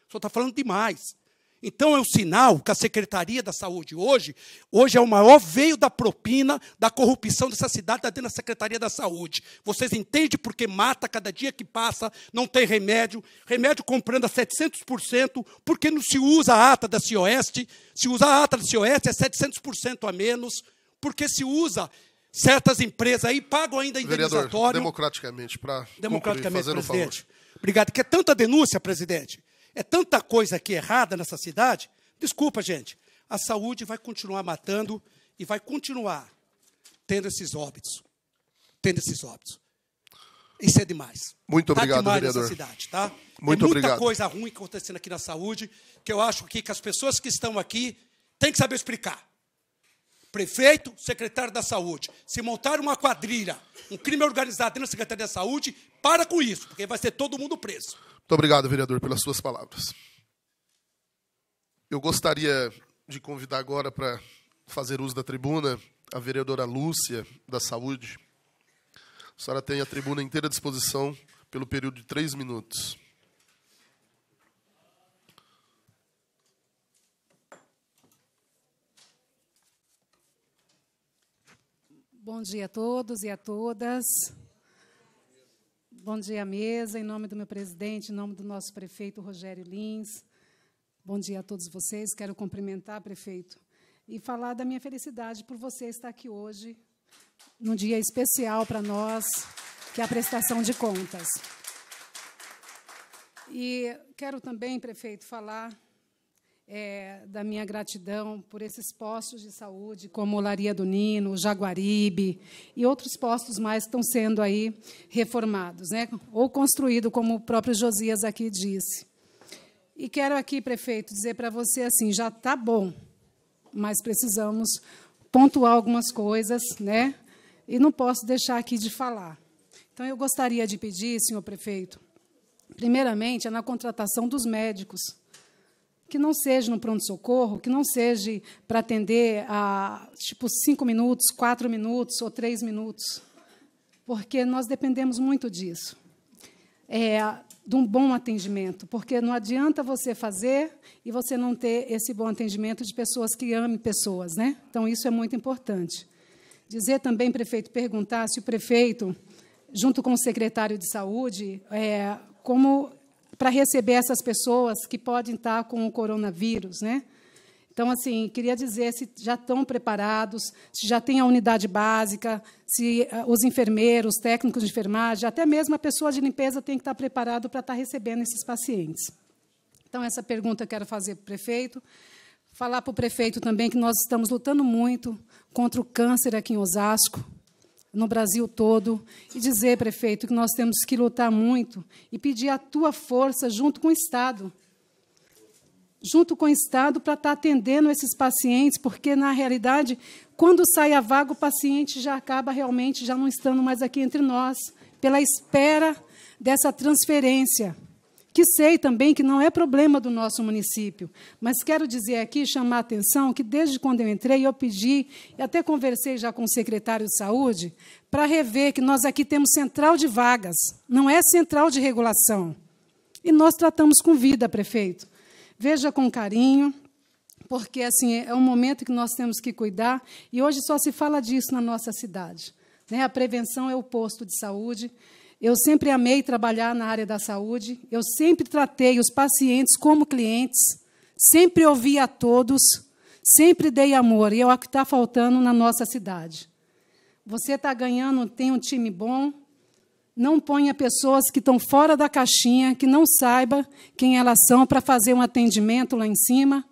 O senhor está falando demais. Então é um sinal que a Secretaria da Saúde hoje, hoje é o maior veio da propina, da corrupção dessa cidade, está dentro da Secretaria da Saúde. Vocês entendem porque mata cada dia que passa, não tem remédio, remédio comprando a 700%, porque não se usa a ata da Cioeste, se usa a ata da Cioeste é 700% a menos, porque se usa certas empresas aí pagam ainda indenizatório. Vereador, democraticamente, para Democraticamente, concluir, presidente. favor. Obrigado. Que é tanta denúncia, presidente, é tanta coisa aqui errada nessa cidade. Desculpa, gente. A saúde vai continuar matando e vai continuar tendo esses óbitos. Tendo esses óbitos. Isso é demais. Muito tá obrigado, tá demais vereador. Nessa cidade, tá? Muito é muita obrigado. coisa ruim acontecendo aqui na saúde, que eu acho que as pessoas que estão aqui têm que saber explicar prefeito, secretário da saúde, se montar uma quadrilha, um crime organizado na Secretaria da Saúde, para com isso, porque vai ser todo mundo preso. Muito obrigado, vereador, pelas suas palavras. Eu gostaria de convidar agora para fazer uso da tribuna a vereadora Lúcia, da Saúde. A senhora tem a tribuna inteira à disposição pelo período de três minutos. Bom dia a todos e a todas. Bom dia, mesa. Em nome do meu presidente, em nome do nosso prefeito Rogério Lins. Bom dia a todos vocês. Quero cumprimentar, prefeito, e falar da minha felicidade por você estar aqui hoje, num dia especial para nós, que é a prestação de contas. E quero também, prefeito, falar é, da minha gratidão por esses postos de saúde, como Laria do Nino, Jaguaribe e outros postos mais que estão sendo aí reformados, né? ou construídos, como o próprio Josias aqui disse. E quero aqui, prefeito, dizer para você assim, já está bom, mas precisamos pontuar algumas coisas, né? E não posso deixar aqui de falar. Então, eu gostaria de pedir, senhor prefeito, primeiramente, é na contratação dos médicos que não seja no pronto-socorro, que não seja para atender a tipo cinco minutos, quatro minutos ou três minutos, porque nós dependemos muito disso, é, de um bom atendimento, porque não adianta você fazer e você não ter esse bom atendimento de pessoas que amem pessoas, né? Então isso é muito importante. Dizer também, prefeito, perguntar se o prefeito, junto com o secretário de saúde, é, como para receber essas pessoas que podem estar tá com o coronavírus, né? Então, assim, queria dizer se já estão preparados, se já tem a unidade básica, se ah, os enfermeiros, técnicos de enfermagem, até mesmo a pessoa de limpeza tem que estar tá preparado para estar tá recebendo esses pacientes. Então, essa pergunta eu quero fazer para o prefeito. Falar para o prefeito também que nós estamos lutando muito contra o câncer aqui em Osasco no Brasil todo e dizer, prefeito, que nós temos que lutar muito e pedir a tua força junto com o Estado. Junto com o Estado para estar tá atendendo esses pacientes, porque, na realidade, quando sai a vaga, o paciente já acaba realmente já não estando mais aqui entre nós, pela espera dessa transferência que sei também que não é problema do nosso município, mas quero dizer aqui, chamar a atenção, que desde quando eu entrei, eu pedi, e até conversei já com o secretário de saúde, para rever que nós aqui temos central de vagas, não é central de regulação. E nós tratamos com vida, prefeito. Veja com carinho, porque assim é um momento que nós temos que cuidar, e hoje só se fala disso na nossa cidade. Né? A prevenção é o posto de saúde. Eu sempre amei trabalhar na área da saúde, eu sempre tratei os pacientes como clientes, sempre ouvi a todos, sempre dei amor, e é o que está faltando na nossa cidade. Você está ganhando, tem um time bom, não ponha pessoas que estão fora da caixinha, que não saiba quem elas são para fazer um atendimento lá em cima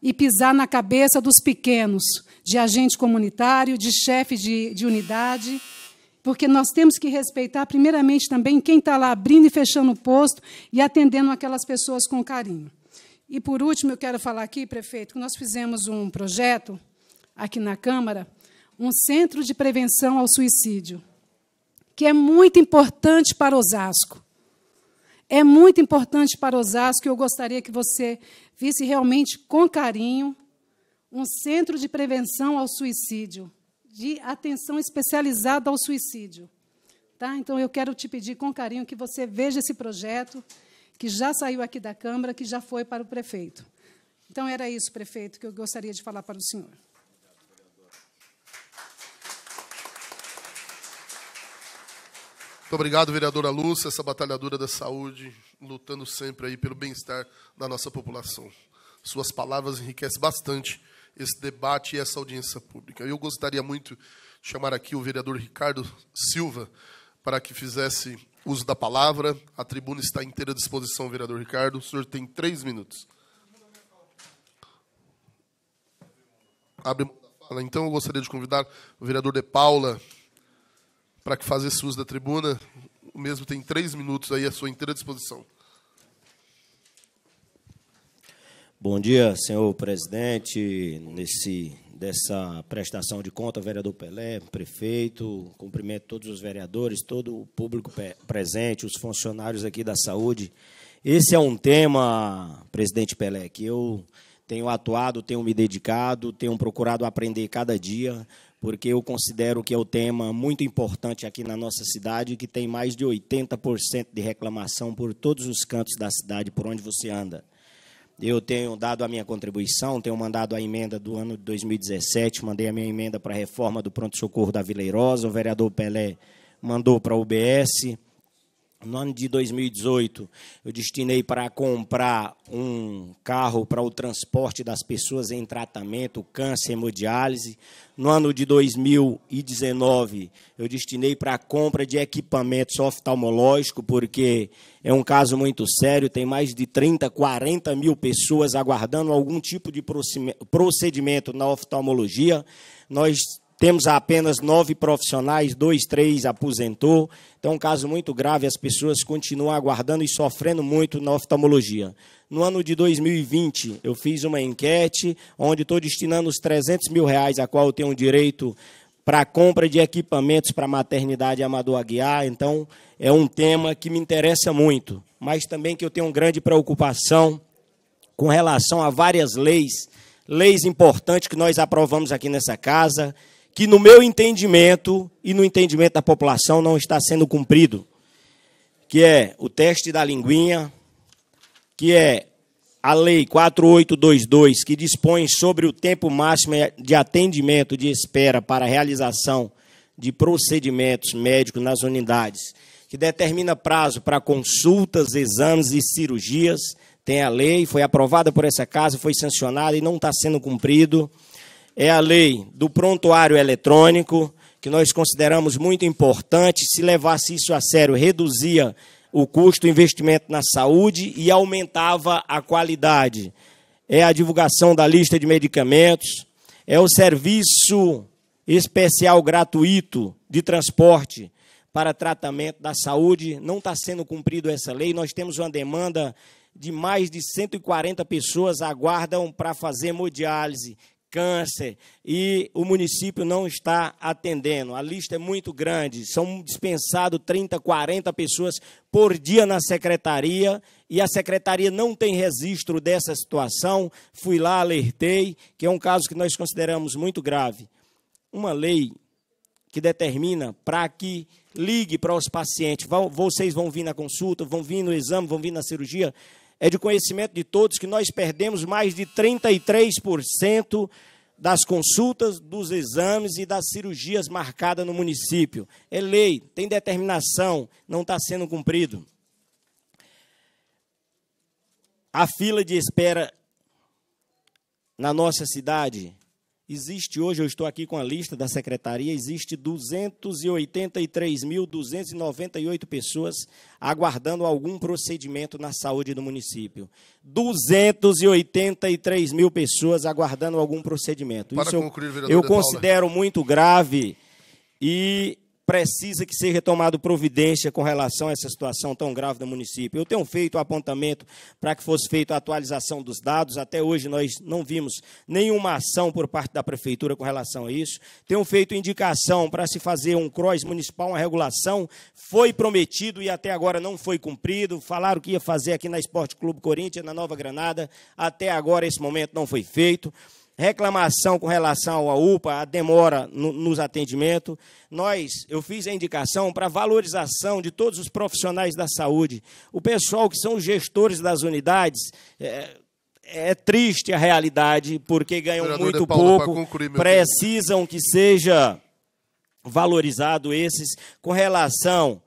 e pisar na cabeça dos pequenos, de agente comunitário, de chefe de, de unidade porque nós temos que respeitar, primeiramente, também quem está lá abrindo e fechando o posto e atendendo aquelas pessoas com carinho. E, por último, eu quero falar aqui, prefeito, que nós fizemos um projeto aqui na Câmara, um centro de prevenção ao suicídio, que é muito importante para Osasco. É muito importante para Osasco e eu gostaria que você visse realmente com carinho um centro de prevenção ao suicídio de atenção especializada ao suicídio. Tá? Então, eu quero te pedir com carinho que você veja esse projeto, que já saiu aqui da Câmara, que já foi para o prefeito. Então, era isso, prefeito, que eu gostaria de falar para o senhor. Muito obrigado, vereadora Lúcia, essa batalhadora da saúde, lutando sempre aí pelo bem-estar da nossa população. Suas palavras enriquecem bastante esse debate e essa audiência pública. Eu gostaria muito de chamar aqui o vereador Ricardo Silva para que fizesse uso da palavra. A tribuna está à inteira disposição, vereador Ricardo. O senhor tem três minutos. Abre fala. Então, eu gostaria de convidar o vereador De Paula para que fizesse uso da tribuna. O mesmo tem três minutos aí à sua inteira disposição. Bom dia, senhor presidente, nesse dessa prestação de conta, vereador Pelé, prefeito, cumprimento todos os vereadores, todo o público presente, os funcionários aqui da saúde. Esse é um tema, presidente Pelé, que eu tenho atuado, tenho me dedicado, tenho procurado aprender cada dia, porque eu considero que é o um tema muito importante aqui na nossa cidade, que tem mais de 80% de reclamação por todos os cantos da cidade, por onde você anda. Eu tenho dado a minha contribuição, tenho mandado a emenda do ano de 2017, mandei a minha emenda para a reforma do pronto-socorro da Vileirosa, o vereador Pelé mandou para a UBS, no ano de 2018, eu destinei para comprar um carro para o transporte das pessoas em tratamento, câncer, hemodiálise. No ano de 2019, eu destinei para a compra de equipamentos oftalmológicos, porque é um caso muito sério, tem mais de 30, 40 mil pessoas aguardando algum tipo de procedimento na oftalmologia. Nós temos apenas nove profissionais, dois, três aposentou. Então, é um caso muito grave, as pessoas continuam aguardando e sofrendo muito na oftalmologia. No ano de 2020, eu fiz uma enquete onde estou destinando os 300 mil reais, a qual eu tenho direito para a compra de equipamentos para a maternidade Amador Aguiar. Então, é um tema que me interessa muito, mas também que eu tenho grande preocupação com relação a várias leis, leis importantes que nós aprovamos aqui nessa casa, que, no meu entendimento e no entendimento da população, não está sendo cumprido, que é o teste da linguinha, que é a Lei 4822, que dispõe sobre o tempo máximo de atendimento de espera para a realização de procedimentos médicos nas unidades, que determina prazo para consultas, exames e cirurgias. Tem a lei, foi aprovada por essa casa, foi sancionada e não está sendo cumprido é a lei do prontuário eletrônico, que nós consideramos muito importante. Se levasse isso a sério, reduzia o custo do investimento na saúde e aumentava a qualidade. É a divulgação da lista de medicamentos, é o serviço especial gratuito de transporte para tratamento da saúde. Não está sendo cumprido essa lei. Nós temos uma demanda de mais de 140 pessoas aguardam para fazer hemodiálise, câncer e o município não está atendendo. A lista é muito grande, são dispensados 30, 40 pessoas por dia na secretaria e a secretaria não tem registro dessa situação. Fui lá, alertei, que é um caso que nós consideramos muito grave. Uma lei que determina para que ligue para os pacientes, vocês vão vir na consulta, vão vir no exame, vão vir na cirurgia, é de conhecimento de todos que nós perdemos mais de 33% das consultas, dos exames e das cirurgias marcadas no município. É lei, tem determinação, não está sendo cumprido. A fila de espera na nossa cidade Existe hoje, eu estou aqui com a lista da secretaria, existe 283.298 pessoas aguardando algum procedimento na saúde do município. 283 mil pessoas aguardando algum procedimento. Para Isso concluir, eu, eu considero muito grave e precisa que seja tomado providência com relação a essa situação tão grave do município. Eu tenho feito o um apontamento para que fosse feita a atualização dos dados. Até hoje nós não vimos nenhuma ação por parte da prefeitura com relação a isso. Tenho feito indicação para se fazer um CROS municipal, uma regulação. Foi prometido e até agora não foi cumprido. Falaram que ia fazer aqui na Esporte Clube Corinthians, na Nova Granada. Até agora esse momento não foi feito reclamação com relação à UPA, a demora no, nos atendimentos. Nós, eu fiz a indicação para valorização de todos os profissionais da saúde, o pessoal que são os gestores das unidades. É, é triste a realidade, porque ganham muito Paulo, pouco, concluir, precisam filho. que seja valorizado esses com relação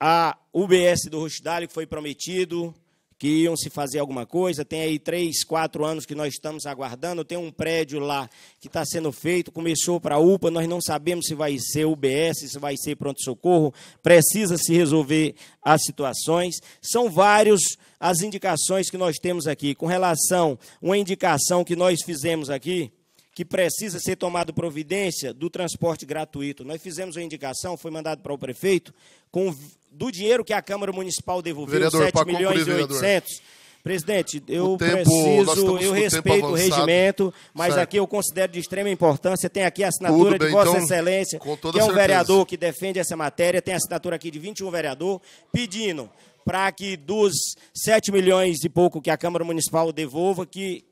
à UBS do Rochdale, que foi prometido, que iam se fazer alguma coisa. Tem aí três, quatro anos que nós estamos aguardando. Tem um prédio lá que está sendo feito, começou para a UPA, nós não sabemos se vai ser UBS, se vai ser pronto-socorro. Precisa se resolver as situações. São vários as indicações que nós temos aqui. Com relação a uma indicação que nós fizemos aqui, que precisa ser tomada providência do transporte gratuito. Nós fizemos uma indicação, foi mandado para o prefeito, com do dinheiro que a Câmara Municipal devolveu, vereador, 7 milhões concluir, e 800. Vereador. Presidente, eu tempo, preciso, eu respeito o regimento, mas certo. aqui eu considero de extrema importância. Tem aqui a assinatura bem, de Vossa então, Excelência, que é um certeza. vereador que defende essa matéria, tem a assinatura aqui de 21 vereador, pedindo para que dos 7 milhões e pouco que a Câmara Municipal devolva, que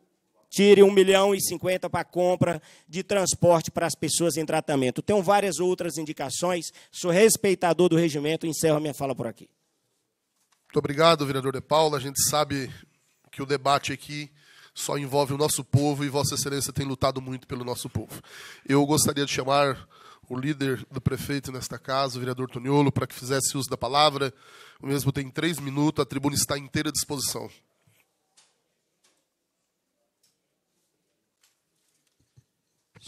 tire 1 milhão e 50 para compra de transporte para as pessoas em tratamento. Tenho várias outras indicações, sou respeitador do regimento, encerro a minha fala por aqui. Muito obrigado, vereador De Paula. A gente sabe que o debate aqui só envolve o nosso povo e Vossa Excelência tem lutado muito pelo nosso povo. Eu gostaria de chamar o líder do prefeito nesta casa, o vereador Toniolo, para que fizesse uso da palavra. O mesmo tem três minutos, a tribuna está inteira à disposição.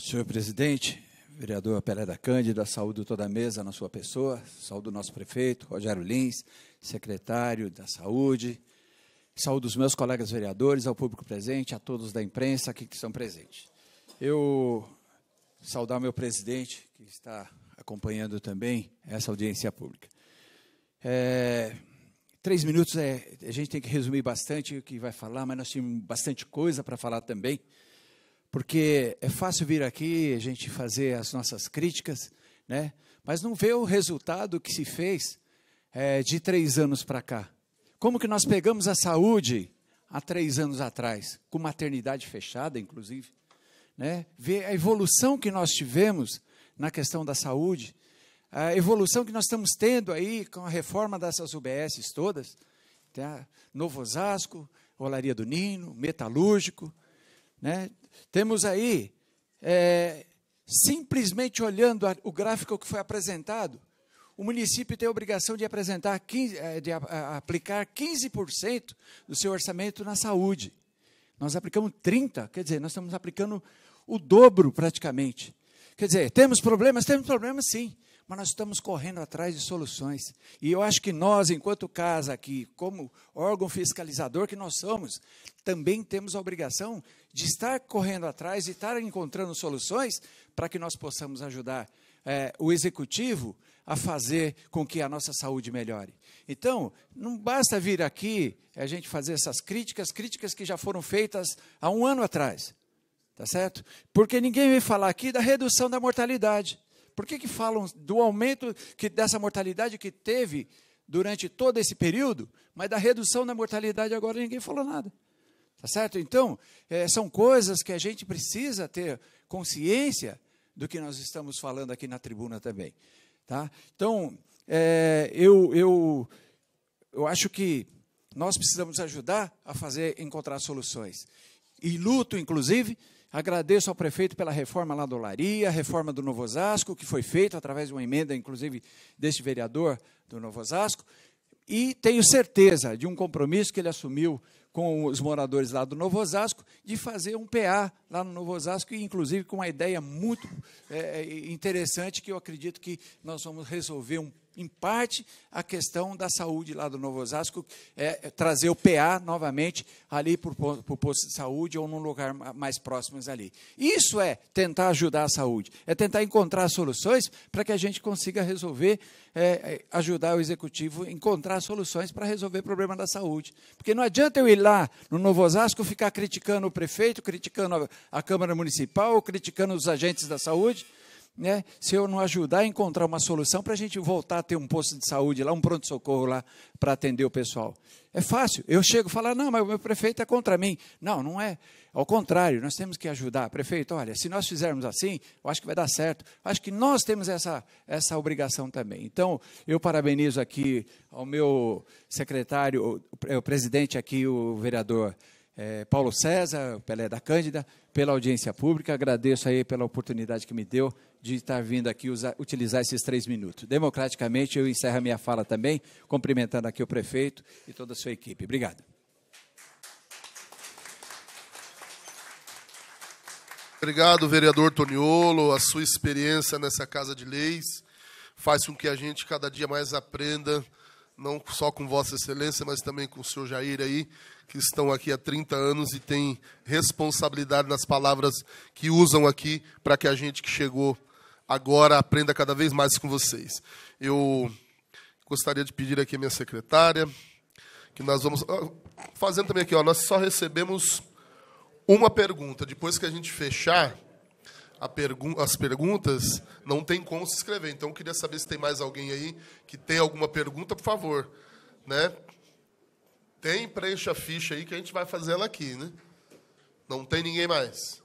Senhor presidente, vereador Pelé da Cândida, saúdo toda a mesa na sua pessoa, saúdo o nosso prefeito, Rogério Lins, secretário da Saúde, saúdo os meus colegas vereadores, ao público presente, a todos da imprensa aqui que estão presentes. Eu saudar meu presidente, que está acompanhando também essa audiência pública. É, três minutos, é, a gente tem que resumir bastante o que vai falar, mas nós temos bastante coisa para falar também porque é fácil vir aqui a gente fazer as nossas críticas, né? Mas não vê o resultado que se fez é, de três anos para cá. Como que nós pegamos a saúde há três anos atrás, com maternidade fechada, inclusive, né? Ver a evolução que nós tivemos na questão da saúde, a evolução que nós estamos tendo aí com a reforma dessas UBSs todas, tá? Novo Osasco, Olaria do Nino, Metalúrgico, né? Temos aí, é, simplesmente olhando o gráfico que foi apresentado, o município tem a obrigação de, apresentar 15, é, de aplicar 15% do seu orçamento na saúde. Nós aplicamos 30%, quer dizer, nós estamos aplicando o dobro praticamente. Quer dizer, temos problemas? Temos problemas sim mas nós estamos correndo atrás de soluções. E eu acho que nós, enquanto casa aqui, como órgão fiscalizador que nós somos, também temos a obrigação de estar correndo atrás e estar encontrando soluções para que nós possamos ajudar é, o executivo a fazer com que a nossa saúde melhore. Então, não basta vir aqui é, a gente fazer essas críticas, críticas que já foram feitas há um ano atrás, tá certo? Porque ninguém vem falar aqui da redução da mortalidade. Por que, que falam do aumento que, dessa mortalidade que teve durante todo esse período, mas da redução da mortalidade agora ninguém falou nada? Tá certo? Então, é, são coisas que a gente precisa ter consciência do que nós estamos falando aqui na tribuna também. Tá? Então, é, eu, eu, eu acho que nós precisamos ajudar a fazer encontrar soluções. E luto, inclusive, Agradeço ao prefeito pela reforma lá do Laria, reforma do Novo Osasco, que foi feita através de uma emenda, inclusive, deste vereador do Novo Osasco. E tenho certeza de um compromisso que ele assumiu com os moradores lá do Novo Osasco de fazer um PA lá no Novo Osasco, e inclusive com uma ideia muito é, interessante que eu acredito que nós vamos resolver um em parte, a questão da saúde lá do Novo Osasco, é, é trazer o PA novamente ali para o posto de saúde ou num lugar mais próximo ali. Isso é tentar ajudar a saúde, é tentar encontrar soluções para que a gente consiga resolver, é, é, ajudar o executivo a encontrar soluções para resolver o problema da saúde. Porque não adianta eu ir lá no Novo Osasco ficar criticando o prefeito, criticando a, a Câmara Municipal, criticando os agentes da saúde né, se eu não ajudar a encontrar uma solução para a gente voltar a ter um posto de saúde lá, um pronto-socorro lá para atender o pessoal. É fácil. Eu chego e falo, não, mas o meu prefeito é contra mim. Não, não é. Ao contrário, nós temos que ajudar. Prefeito, olha, se nós fizermos assim, eu acho que vai dar certo. Acho que nós temos essa, essa obrigação também. Então, eu parabenizo aqui ao meu secretário, o, o é, presidente aqui, o vereador é, Paulo César, Pelé da Cândida, pela audiência pública. Agradeço aí pela oportunidade que me deu de estar vindo aqui usar, utilizar esses três minutos. Democraticamente, eu encerro a minha fala também, cumprimentando aqui o prefeito e toda a sua equipe. Obrigado. Obrigado, vereador Toniolo. A sua experiência nessa Casa de Leis faz com que a gente cada dia mais aprenda não só com Vossa Excelência, mas também com o senhor Jair aí, que estão aqui há 30 anos e têm responsabilidade nas palavras que usam aqui para que a gente que chegou agora aprenda cada vez mais com vocês. Eu gostaria de pedir aqui a minha secretária, que nós vamos. Ah, fazendo também aqui, ó, nós só recebemos uma pergunta. Depois que a gente fechar Pergun as perguntas, não tem como se inscrever. Então, eu queria saber se tem mais alguém aí que tem alguma pergunta, por favor. Né? Tem, preencha a ficha aí que a gente vai fazer ela aqui. Né? Não tem ninguém mais.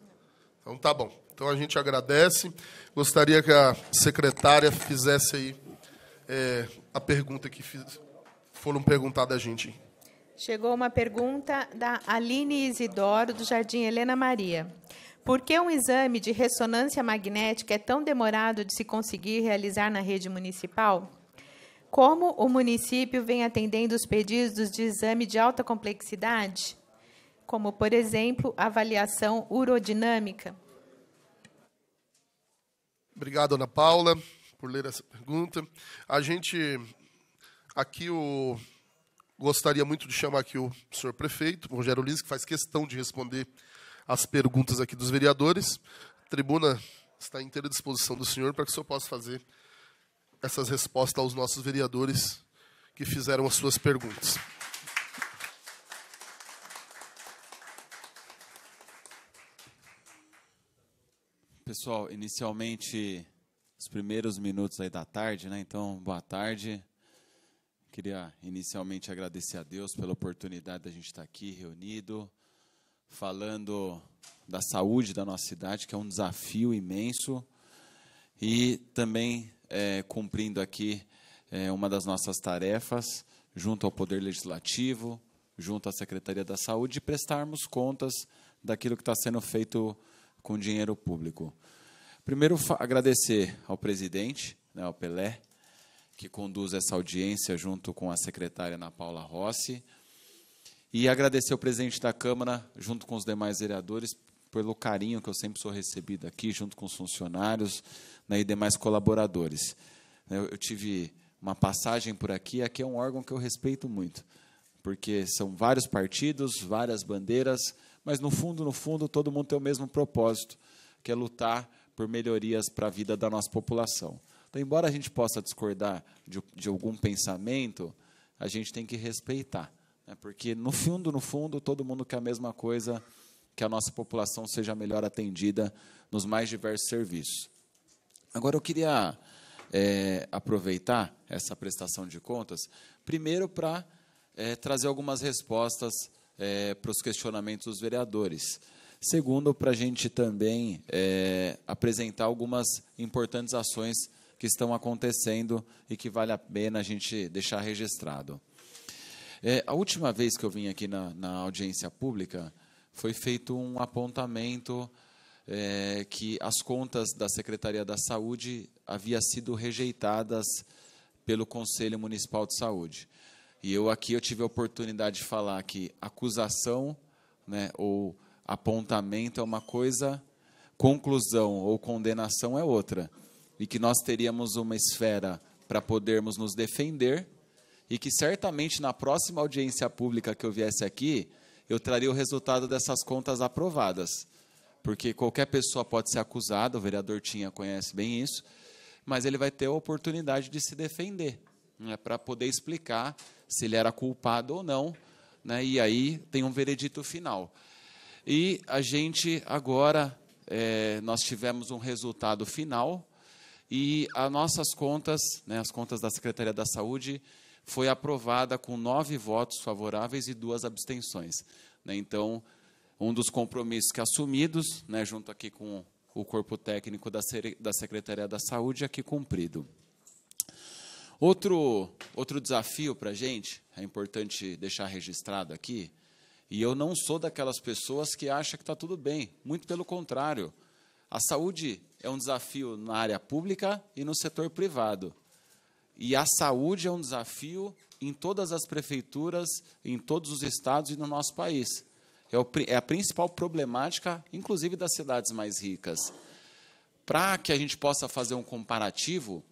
Então, tá bom. Então, a gente agradece. Gostaria que a secretária fizesse aí é, a pergunta que foram perguntadas a gente. Chegou uma pergunta da Aline Isidoro, do Jardim Helena Maria. Por que um exame de ressonância magnética é tão demorado de se conseguir realizar na rede municipal? Como o município vem atendendo os pedidos de exame de alta complexidade, como, por exemplo, avaliação urodinâmica? Obrigado, Ana Paula, por ler essa pergunta. A gente aqui o gostaria muito de chamar aqui o senhor prefeito, Rogério Lins, que faz questão de responder as perguntas aqui dos vereadores. A tribuna está à inteira disposição do senhor para que o senhor possa fazer essas respostas aos nossos vereadores que fizeram as suas perguntas. Pessoal, inicialmente os primeiros minutos aí da tarde, né? Então, boa tarde. Queria inicialmente agradecer a Deus pela oportunidade da gente estar aqui reunido, falando da saúde da nossa cidade, que é um desafio imenso, e também é, cumprindo aqui é, uma das nossas tarefas, junto ao Poder Legislativo, junto à Secretaria da Saúde, de prestarmos contas daquilo que está sendo feito com dinheiro público. Primeiro, agradecer ao presidente, né, ao Pelé, que conduz essa audiência junto com a secretária Ana Paula Rossi, e agradecer o presidente da Câmara, junto com os demais vereadores, pelo carinho que eu sempre sou recebido aqui, junto com os funcionários né, e demais colaboradores. Eu, eu tive uma passagem por aqui, aqui é um órgão que eu respeito muito, porque são vários partidos, várias bandeiras, mas no fundo, no fundo, todo mundo tem o mesmo propósito, que é lutar por melhorias para a vida da nossa população. Então, embora a gente possa discordar de, de algum pensamento, a gente tem que respeitar é Porque, no fundo, no fundo, todo mundo quer a mesma coisa, que a nossa população seja melhor atendida nos mais diversos serviços. Agora, eu queria é, aproveitar essa prestação de contas, primeiro para é, trazer algumas respostas é, para os questionamentos dos vereadores. Segundo, para a gente também é, apresentar algumas importantes ações que estão acontecendo e que vale a pena a gente deixar registrado. É, a última vez que eu vim aqui na, na audiência pública foi feito um apontamento é, que as contas da Secretaria da Saúde haviam sido rejeitadas pelo Conselho Municipal de Saúde. E eu aqui eu tive a oportunidade de falar que acusação né, ou apontamento é uma coisa, conclusão ou condenação é outra. E que nós teríamos uma esfera para podermos nos defender e que certamente na próxima audiência pública que eu viesse aqui, eu traria o resultado dessas contas aprovadas. Porque qualquer pessoa pode ser acusada, o vereador Tinha conhece bem isso, mas ele vai ter a oportunidade de se defender, né, para poder explicar se ele era culpado ou não, né, e aí tem um veredito final. E a gente agora, é, nós tivemos um resultado final, e as nossas contas, né, as contas da Secretaria da Saúde, foi aprovada com nove votos favoráveis e duas abstenções. Né? Então, um dos compromissos que assumidos, né, junto aqui com o corpo técnico da, Secretaria da Saúde, aqui cumprido. Outro, outro desafio para a gente, é importante deixar registrado aqui, e eu não sou daquelas pessoas que acha que está tudo bem, muito pelo contrário. A saúde é um desafio na área pública e no setor privado. E a saúde é um desafio em todas as prefeituras, em todos os estados e no nosso país. É, é a principal problemática, inclusive das cidades mais ricas. Para que a gente possa fazer um comparativo,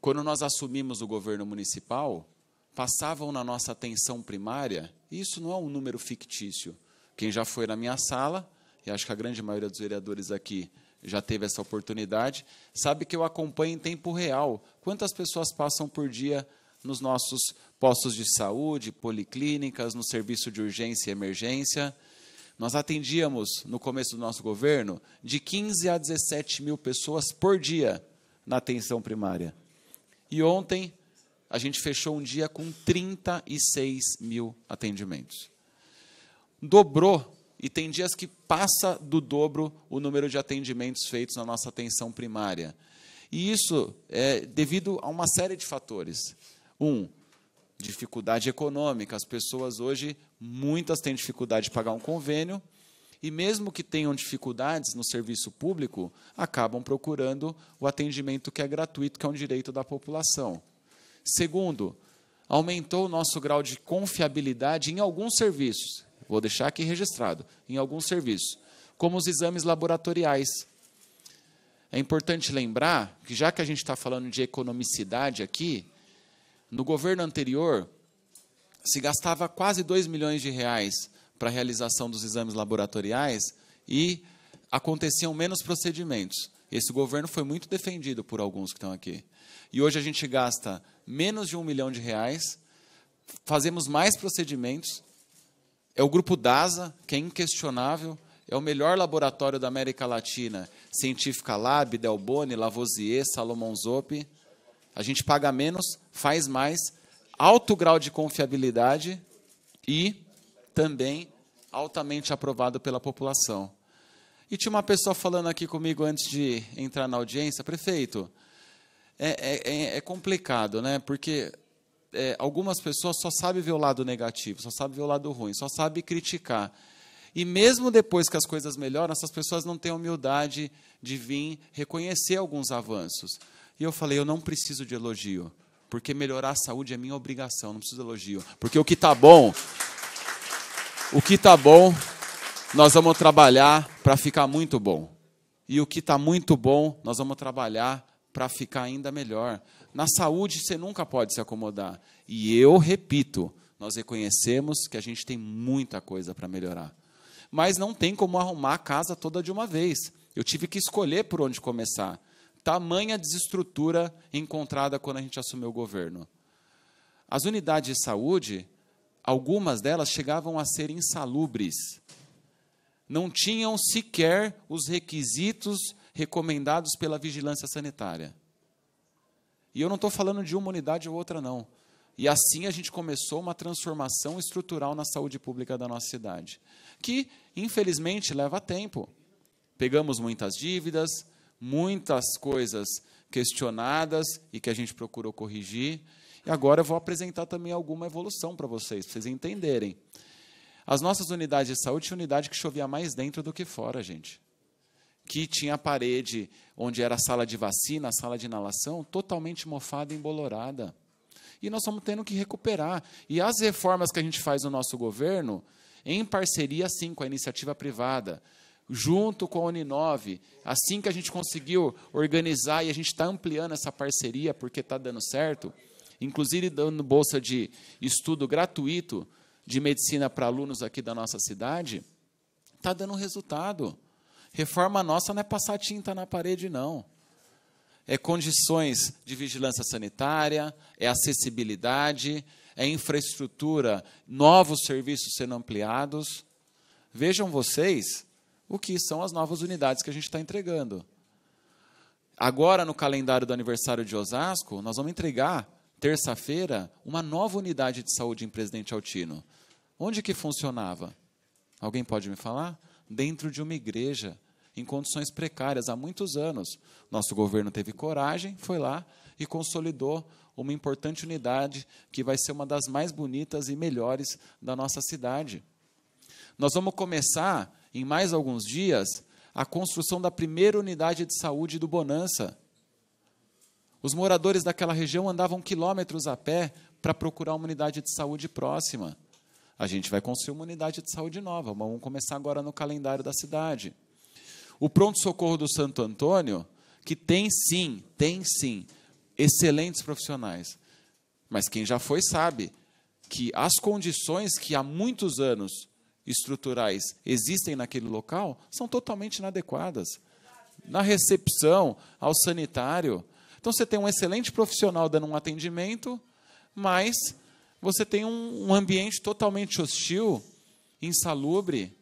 quando nós assumimos o governo municipal, passavam na nossa atenção primária, e isso não é um número fictício. Quem já foi na minha sala, e acho que a grande maioria dos vereadores aqui já teve essa oportunidade, sabe que eu acompanho em tempo real quantas pessoas passam por dia nos nossos postos de saúde, policlínicas, no serviço de urgência e emergência. Nós atendíamos, no começo do nosso governo, de 15 a 17 mil pessoas por dia na atenção primária. E ontem, a gente fechou um dia com 36 mil atendimentos. Dobrou e tem dias que passa do dobro o número de atendimentos feitos na nossa atenção primária. E isso é devido a uma série de fatores. Um, dificuldade econômica. As pessoas hoje, muitas têm dificuldade de pagar um convênio, e mesmo que tenham dificuldades no serviço público, acabam procurando o atendimento que é gratuito, que é um direito da população. Segundo, aumentou o nosso grau de confiabilidade em alguns serviços vou deixar aqui registrado, em alguns serviços, como os exames laboratoriais. É importante lembrar que, já que a gente está falando de economicidade aqui, no governo anterior se gastava quase 2 milhões de reais para a realização dos exames laboratoriais e aconteciam menos procedimentos. Esse governo foi muito defendido por alguns que estão aqui. E hoje a gente gasta menos de um milhão de reais, fazemos mais procedimentos é o grupo DASA, que é inquestionável, é o melhor laboratório da América Latina. Científica Lab, Delboni, Lavoisier, Salomon Zop. A gente paga menos, faz mais, alto grau de confiabilidade e também altamente aprovado pela população. E tinha uma pessoa falando aqui comigo antes de entrar na audiência, prefeito, é, é, é, é complicado, né? Porque é, algumas pessoas só sabem ver o lado negativo, só sabem ver o lado ruim, só sabem criticar. E mesmo depois que as coisas melhoram, essas pessoas não têm a humildade de vir reconhecer alguns avanços. E eu falei, eu não preciso de elogio, porque melhorar a saúde é minha obrigação, não preciso de elogio. Porque o que está bom, o que está bom, nós vamos trabalhar para ficar muito bom. E o que está muito bom, nós vamos trabalhar para ficar ainda melhor. Na saúde, você nunca pode se acomodar. E eu repito, nós reconhecemos que a gente tem muita coisa para melhorar. Mas não tem como arrumar a casa toda de uma vez. Eu tive que escolher por onde começar. Tamanha desestrutura encontrada quando a gente assumiu o governo. As unidades de saúde, algumas delas chegavam a ser insalubres. Não tinham sequer os requisitos recomendados pela vigilância sanitária. E eu não estou falando de uma unidade ou outra, não. E assim a gente começou uma transformação estrutural na saúde pública da nossa cidade, que, infelizmente, leva tempo. Pegamos muitas dívidas, muitas coisas questionadas e que a gente procurou corrigir. E agora eu vou apresentar também alguma evolução para vocês, para vocês entenderem. As nossas unidades de saúde tinha unidade que chovia mais dentro do que fora, gente que tinha a parede onde era a sala de vacina, a sala de inalação, totalmente mofada e embolorada. E nós estamos tendo que recuperar. E as reformas que a gente faz no nosso governo, em parceria, sim, com a iniciativa privada, junto com a Uninove, assim que a gente conseguiu organizar e a gente está ampliando essa parceria, porque está dando certo, inclusive dando bolsa de estudo gratuito de medicina para alunos aqui da nossa cidade, está dando resultado. Reforma nossa não é passar tinta na parede, não. É condições de vigilância sanitária, é acessibilidade, é infraestrutura, novos serviços sendo ampliados. Vejam vocês o que são as novas unidades que a gente está entregando. Agora, no calendário do aniversário de Osasco, nós vamos entregar, terça-feira, uma nova unidade de saúde em Presidente Altino. Onde que funcionava? Alguém pode me falar? dentro de uma igreja, em condições precárias, há muitos anos. Nosso governo teve coragem, foi lá e consolidou uma importante unidade que vai ser uma das mais bonitas e melhores da nossa cidade. Nós vamos começar, em mais alguns dias, a construção da primeira unidade de saúde do Bonança. Os moradores daquela região andavam quilômetros a pé para procurar uma unidade de saúde próxima. A gente vai construir uma unidade de saúde nova. Vamos começar agora no calendário da cidade. O pronto-socorro do Santo Antônio, que tem sim, tem sim, excelentes profissionais. Mas quem já foi sabe que as condições que há muitos anos estruturais existem naquele local são totalmente inadequadas. Na recepção, ao sanitário. Então você tem um excelente profissional dando um atendimento, mas você tem um, um ambiente totalmente hostil, insalubre.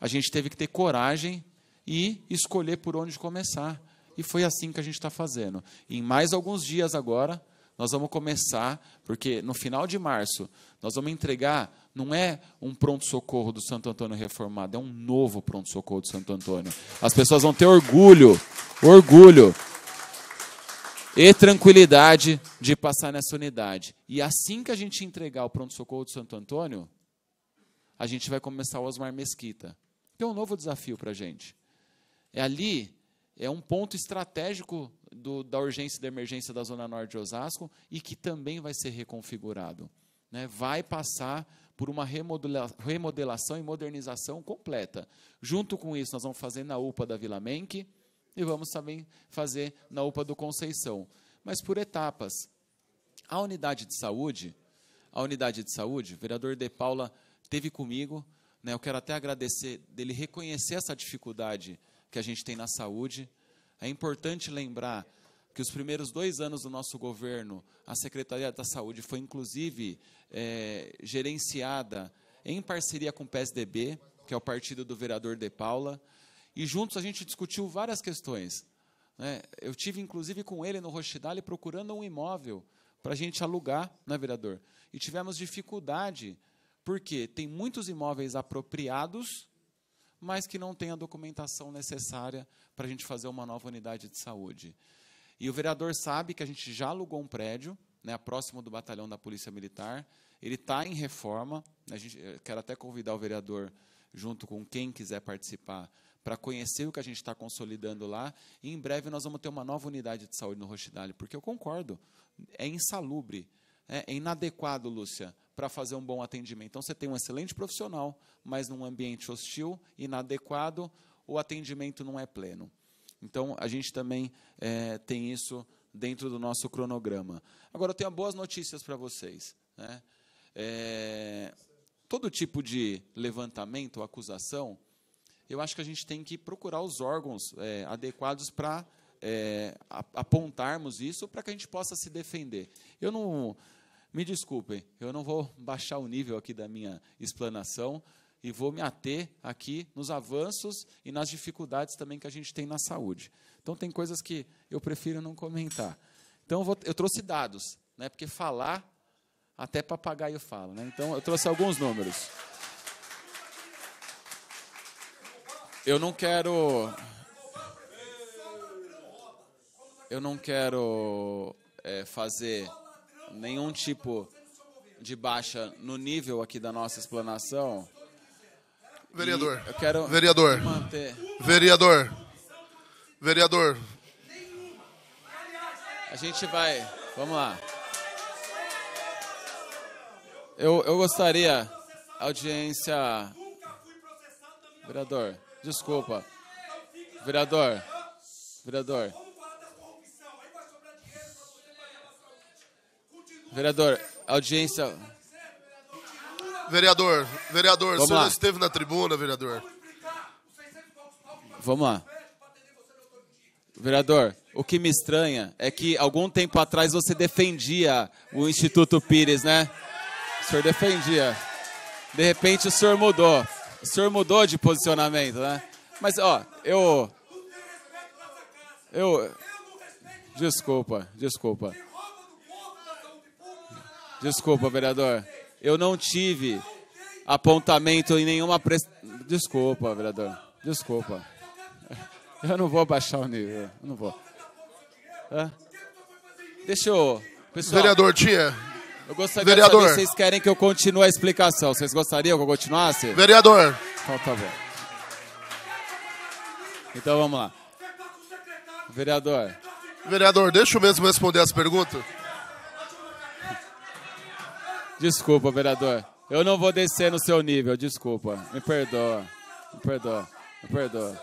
A gente teve que ter coragem e escolher por onde começar. E foi assim que a gente está fazendo. Em mais alguns dias agora, nós vamos começar, porque no final de março nós vamos entregar, não é um pronto-socorro do Santo Antônio reformado, é um novo pronto-socorro do Santo Antônio. As pessoas vão ter orgulho, orgulho e tranquilidade de passar nessa unidade. E assim que a gente entregar o pronto-socorro de Santo Antônio, a gente vai começar o Osmar Mesquita. é um novo desafio para a gente. É ali, é um ponto estratégico do, da urgência e da emergência da Zona Norte de Osasco e que também vai ser reconfigurado. Né? Vai passar por uma remodelação e modernização completa. Junto com isso, nós vamos fazer na UPA da Vila Menque, e vamos também fazer na UPA do Conceição. Mas por etapas. A unidade de saúde, a unidade de saúde, o vereador De Paula teve comigo, né, eu quero até agradecer dele reconhecer essa dificuldade que a gente tem na saúde. É importante lembrar que os primeiros dois anos do nosso governo, a Secretaria da Saúde foi inclusive é, gerenciada em parceria com o PSDB, que é o partido do vereador De Paula. E juntos a gente discutiu várias questões. Né? Eu tive inclusive com ele no Rochidale procurando um imóvel para a gente alugar, né, vereador? E tivemos dificuldade, porque tem muitos imóveis apropriados, mas que não tem a documentação necessária para a gente fazer uma nova unidade de saúde. E o vereador sabe que a gente já alugou um prédio, né, próximo do batalhão da Polícia Militar. Ele está em reforma. A gente, quero até convidar o vereador, junto com quem quiser participar, para conhecer o que a gente está consolidando lá. E em breve nós vamos ter uma nova unidade de saúde no Rochidale, porque eu concordo, é insalubre, é, é inadequado, Lúcia, para fazer um bom atendimento. Então você tem um excelente profissional, mas num ambiente hostil, inadequado, o atendimento não é pleno. Então a gente também é, tem isso dentro do nosso cronograma. Agora eu tenho boas notícias para vocês. Né? É, todo tipo de levantamento, acusação, eu acho que a gente tem que procurar os órgãos é, adequados para é, apontarmos isso para que a gente possa se defender. Eu não. Me desculpem, eu não vou baixar o nível aqui da minha explanação e vou me ater aqui nos avanços e nas dificuldades também que a gente tem na saúde. Então, tem coisas que eu prefiro não comentar. Então, eu, vou, eu trouxe dados, né, porque falar, até papagaio fala. Né? Então, eu trouxe alguns números. Eu não quero. Eu não quero é, fazer nenhum tipo de baixa no nível aqui da nossa explanação. Vereador. E eu quero vereador. Manter. Vereador. Vereador. A gente vai. Vamos lá. Eu, eu gostaria. Audiência. Vereador. Desculpa. Vereador. Vereador. Vereador, audiência. Vereador, vereador, Vamos o senhor esteve na tribuna, vereador. Vamos lá. Vereador, o que me estranha é que algum tempo atrás você defendia o Instituto Pires, né? O senhor defendia. De repente o senhor mudou. O senhor mudou de posicionamento, né? Mas, ó, eu. Eu. Desculpa, desculpa. Desculpa, vereador. Eu não tive apontamento em nenhuma. Pre... Desculpa, vereador. Desculpa. Eu não vou baixar o nível. Eu não vou. Hã? Deixa eu. Pessoal... Vereador, tia. Eu gostaria Vereador. de saber se vocês querem que eu continue a explicação. Vocês gostariam que eu continuasse? Vereador. Então tá bom. Então vamos lá. Vereador. Vereador, deixa eu mesmo responder as perguntas. Desculpa, vereador. Eu não vou descer no seu nível, desculpa. Me perdoa. Me perdoa. Me perdoa.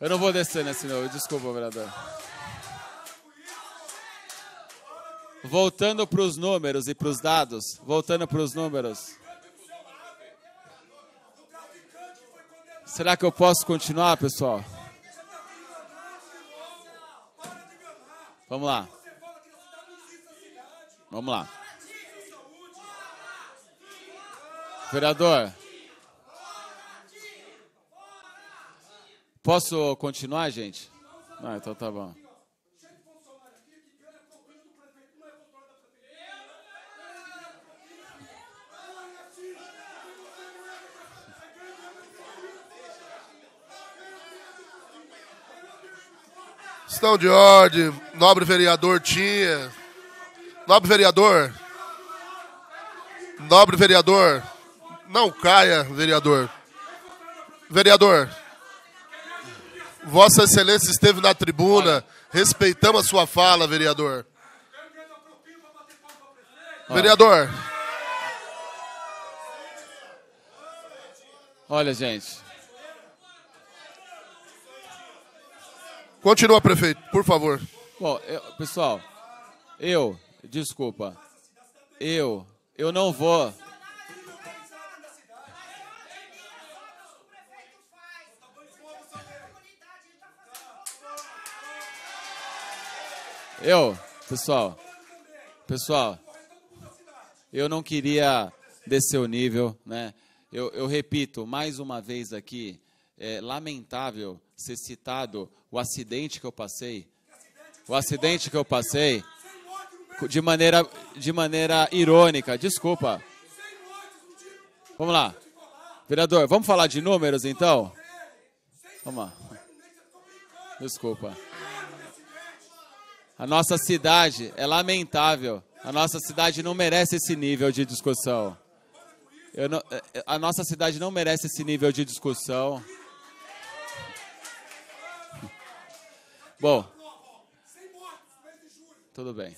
Eu não vou descer nesse nível, desculpa, vereador. Voltando para os números e para os dados, voltando para os números. Será que eu posso continuar, pessoal? Vamos lá. Vamos lá. Vereador. Posso continuar, gente? Não, ah, então tá bom. Questão de ordem, nobre vereador tinha. Nobre vereador. Nobre vereador. Não caia, vereador. Vereador. Vossa Excelência esteve na tribuna. Respeitamos a sua fala, vereador. Vereador. Olha, gente. Continua, prefeito, por favor. Bom, eu, pessoal, eu, desculpa, eu, eu não vou. Eu, pessoal, pessoal, eu não queria descer o nível, né? Eu, eu repito mais uma vez aqui, é, lamentável ser citado o acidente que eu passei, o acidente que eu passei, de maneira, de maneira irônica. Desculpa. Vamos lá. Vereador, vamos falar de números então? Vamos lá. Desculpa. A nossa cidade é lamentável. A nossa cidade não merece esse nível de discussão. Não, é, a nossa cidade não merece esse nível de discussão. Bom. Tudo bem.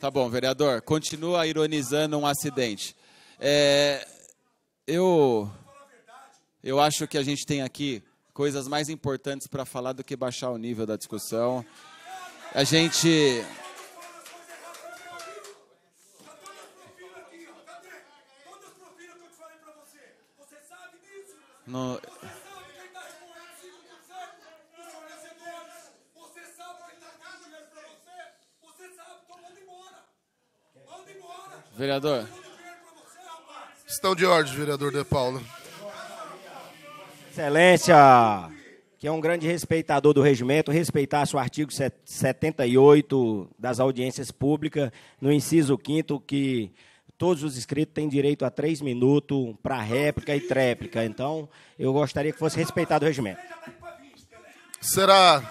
Tá bom, vereador. Continua ironizando um acidente. É, eu, eu acho que a gente tem aqui coisas mais importantes para falar do que baixar o nível da discussão. A gente. No... Vereador. Estão de ordem, vereador De Paula. Excelência, que é um grande respeitador do regimento, respeitasse o artigo 78 das audiências públicas, no inciso 5 que todos os inscritos têm direito a três minutos para réplica e tréplica. Então, eu gostaria que fosse respeitado o regimento. Será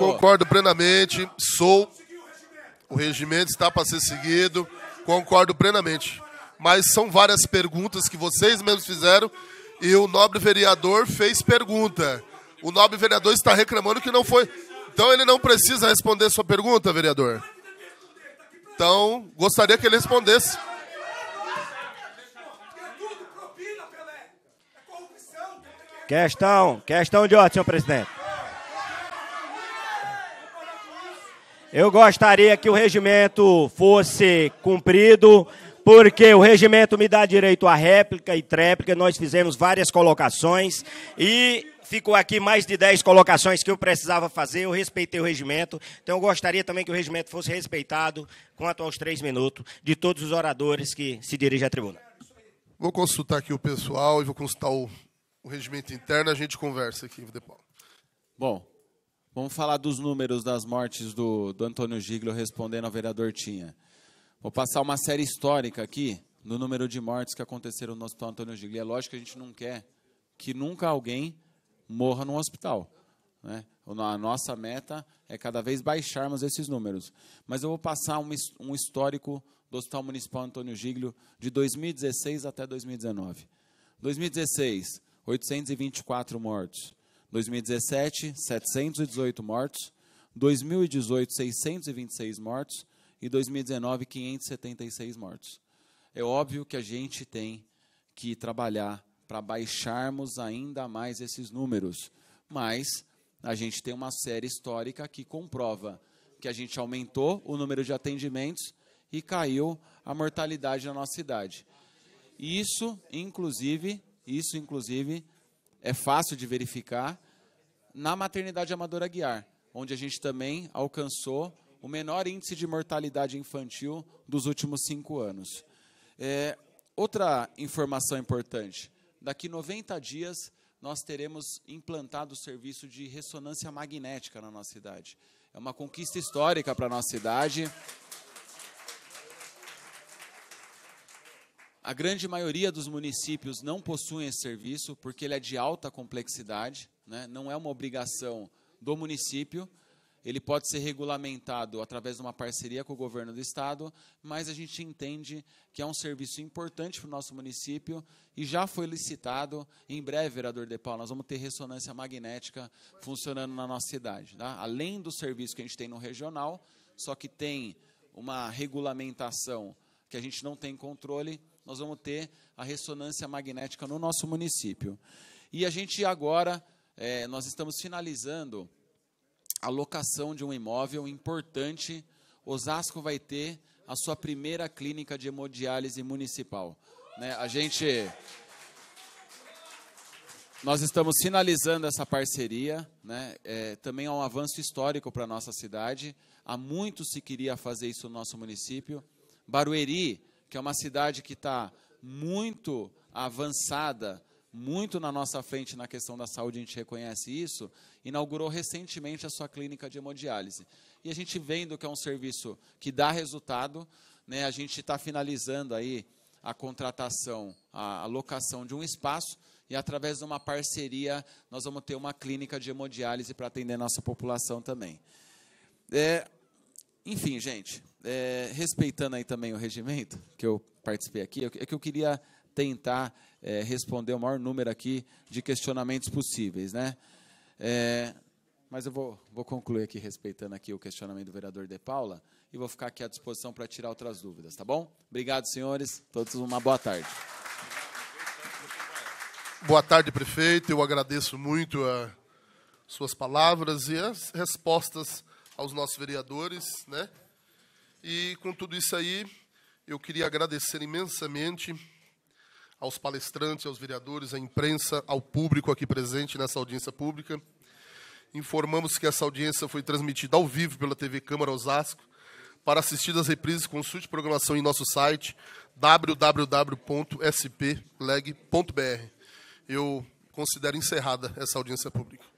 Concordo plenamente. Sou o regimento está para ser seguido, concordo plenamente. Mas são várias perguntas que vocês mesmos fizeram e o nobre vereador fez pergunta. O nobre vereador está reclamando que não foi. Então ele não precisa responder sua pergunta, vereador. Então, gostaria que ele respondesse. Questão, questão de ordem, senhor presidente. Eu gostaria que o regimento fosse cumprido, porque o regimento me dá direito à réplica e tréplica. Nós fizemos várias colocações e ficou aqui mais de 10 colocações que eu precisava fazer. Eu respeitei o regimento, então eu gostaria também que o regimento fosse respeitado quanto aos três minutos de todos os oradores que se dirigem à tribuna. Vou consultar aqui o pessoal e vou consultar o, o regimento interno. A gente conversa aqui, Paulo. Bom, Vamos falar dos números das mortes do, do Antônio Giglio respondendo ao vereador Tinha. Vou passar uma série histórica aqui no número de mortes que aconteceram no Hospital Antônio Gigli. É lógico que a gente não quer que nunca alguém morra num hospital. Né? A nossa meta é cada vez baixarmos esses números. Mas eu vou passar um, um histórico do Hospital Municipal Antônio Giglio de 2016 até 2019. 2016, 824 mortos. 2017, 718 mortos. 2018, 626 mortos. E 2019, 576 mortos. É óbvio que a gente tem que trabalhar para baixarmos ainda mais esses números. Mas a gente tem uma série histórica que comprova que a gente aumentou o número de atendimentos e caiu a mortalidade na nossa cidade. Isso, inclusive, isso inclusive é fácil de verificar, na maternidade Amadora Guiar, onde a gente também alcançou o menor índice de mortalidade infantil dos últimos cinco anos. É, outra informação importante: daqui 90 dias nós teremos implantado o serviço de ressonância magnética na nossa cidade. É uma conquista histórica para a nossa cidade. A grande maioria dos municípios não possuem esse serviço porque ele é de alta complexidade, né? não é uma obrigação do município. Ele pode ser regulamentado através de uma parceria com o governo do estado, mas a gente entende que é um serviço importante para o nosso município e já foi licitado. Em breve, vereador De Paulo, nós vamos ter ressonância magnética funcionando na nossa cidade. Tá? Além do serviço que a gente tem no regional, só que tem uma regulamentação que a gente não tem controle, nós vamos ter a ressonância magnética no nosso município. E a gente agora, é, nós estamos finalizando a locação de um imóvel importante. Osasco vai ter a sua primeira clínica de hemodiálise municipal. Né? A gente. Nós estamos finalizando essa parceria, né? É, também é um avanço histórico para a nossa cidade. Há muito se queria fazer isso no nosso município. Barueri que é uma cidade que está muito avançada, muito na nossa frente na questão da saúde, a gente reconhece isso, inaugurou recentemente a sua clínica de hemodiálise. E a gente vendo que é um serviço que dá resultado, né, a gente está finalizando aí a contratação, a locação de um espaço e através de uma parceria nós vamos ter uma clínica de hemodiálise para atender nossa população também. É, enfim, gente, é, respeitando aí também o regimento que eu participei aqui, é, é que eu queria tentar é, responder o maior número aqui de questionamentos possíveis, né? É, mas eu vou, vou concluir aqui respeitando aqui o questionamento do vereador De Paula e vou ficar aqui à disposição para tirar outras dúvidas, tá bom? Obrigado, senhores. Todos uma boa tarde. Boa tarde, prefeito. Eu agradeço muito as eh, suas palavras e as respostas aos nossos vereadores, né? E com tudo isso aí, eu queria agradecer imensamente aos palestrantes, aos vereadores, à imprensa, ao público aqui presente nessa audiência pública. Informamos que essa audiência foi transmitida ao vivo pela TV Câmara Osasco. Para assistir às reprises, consulte programação em nosso site www.spleg.br. Eu considero encerrada essa audiência pública.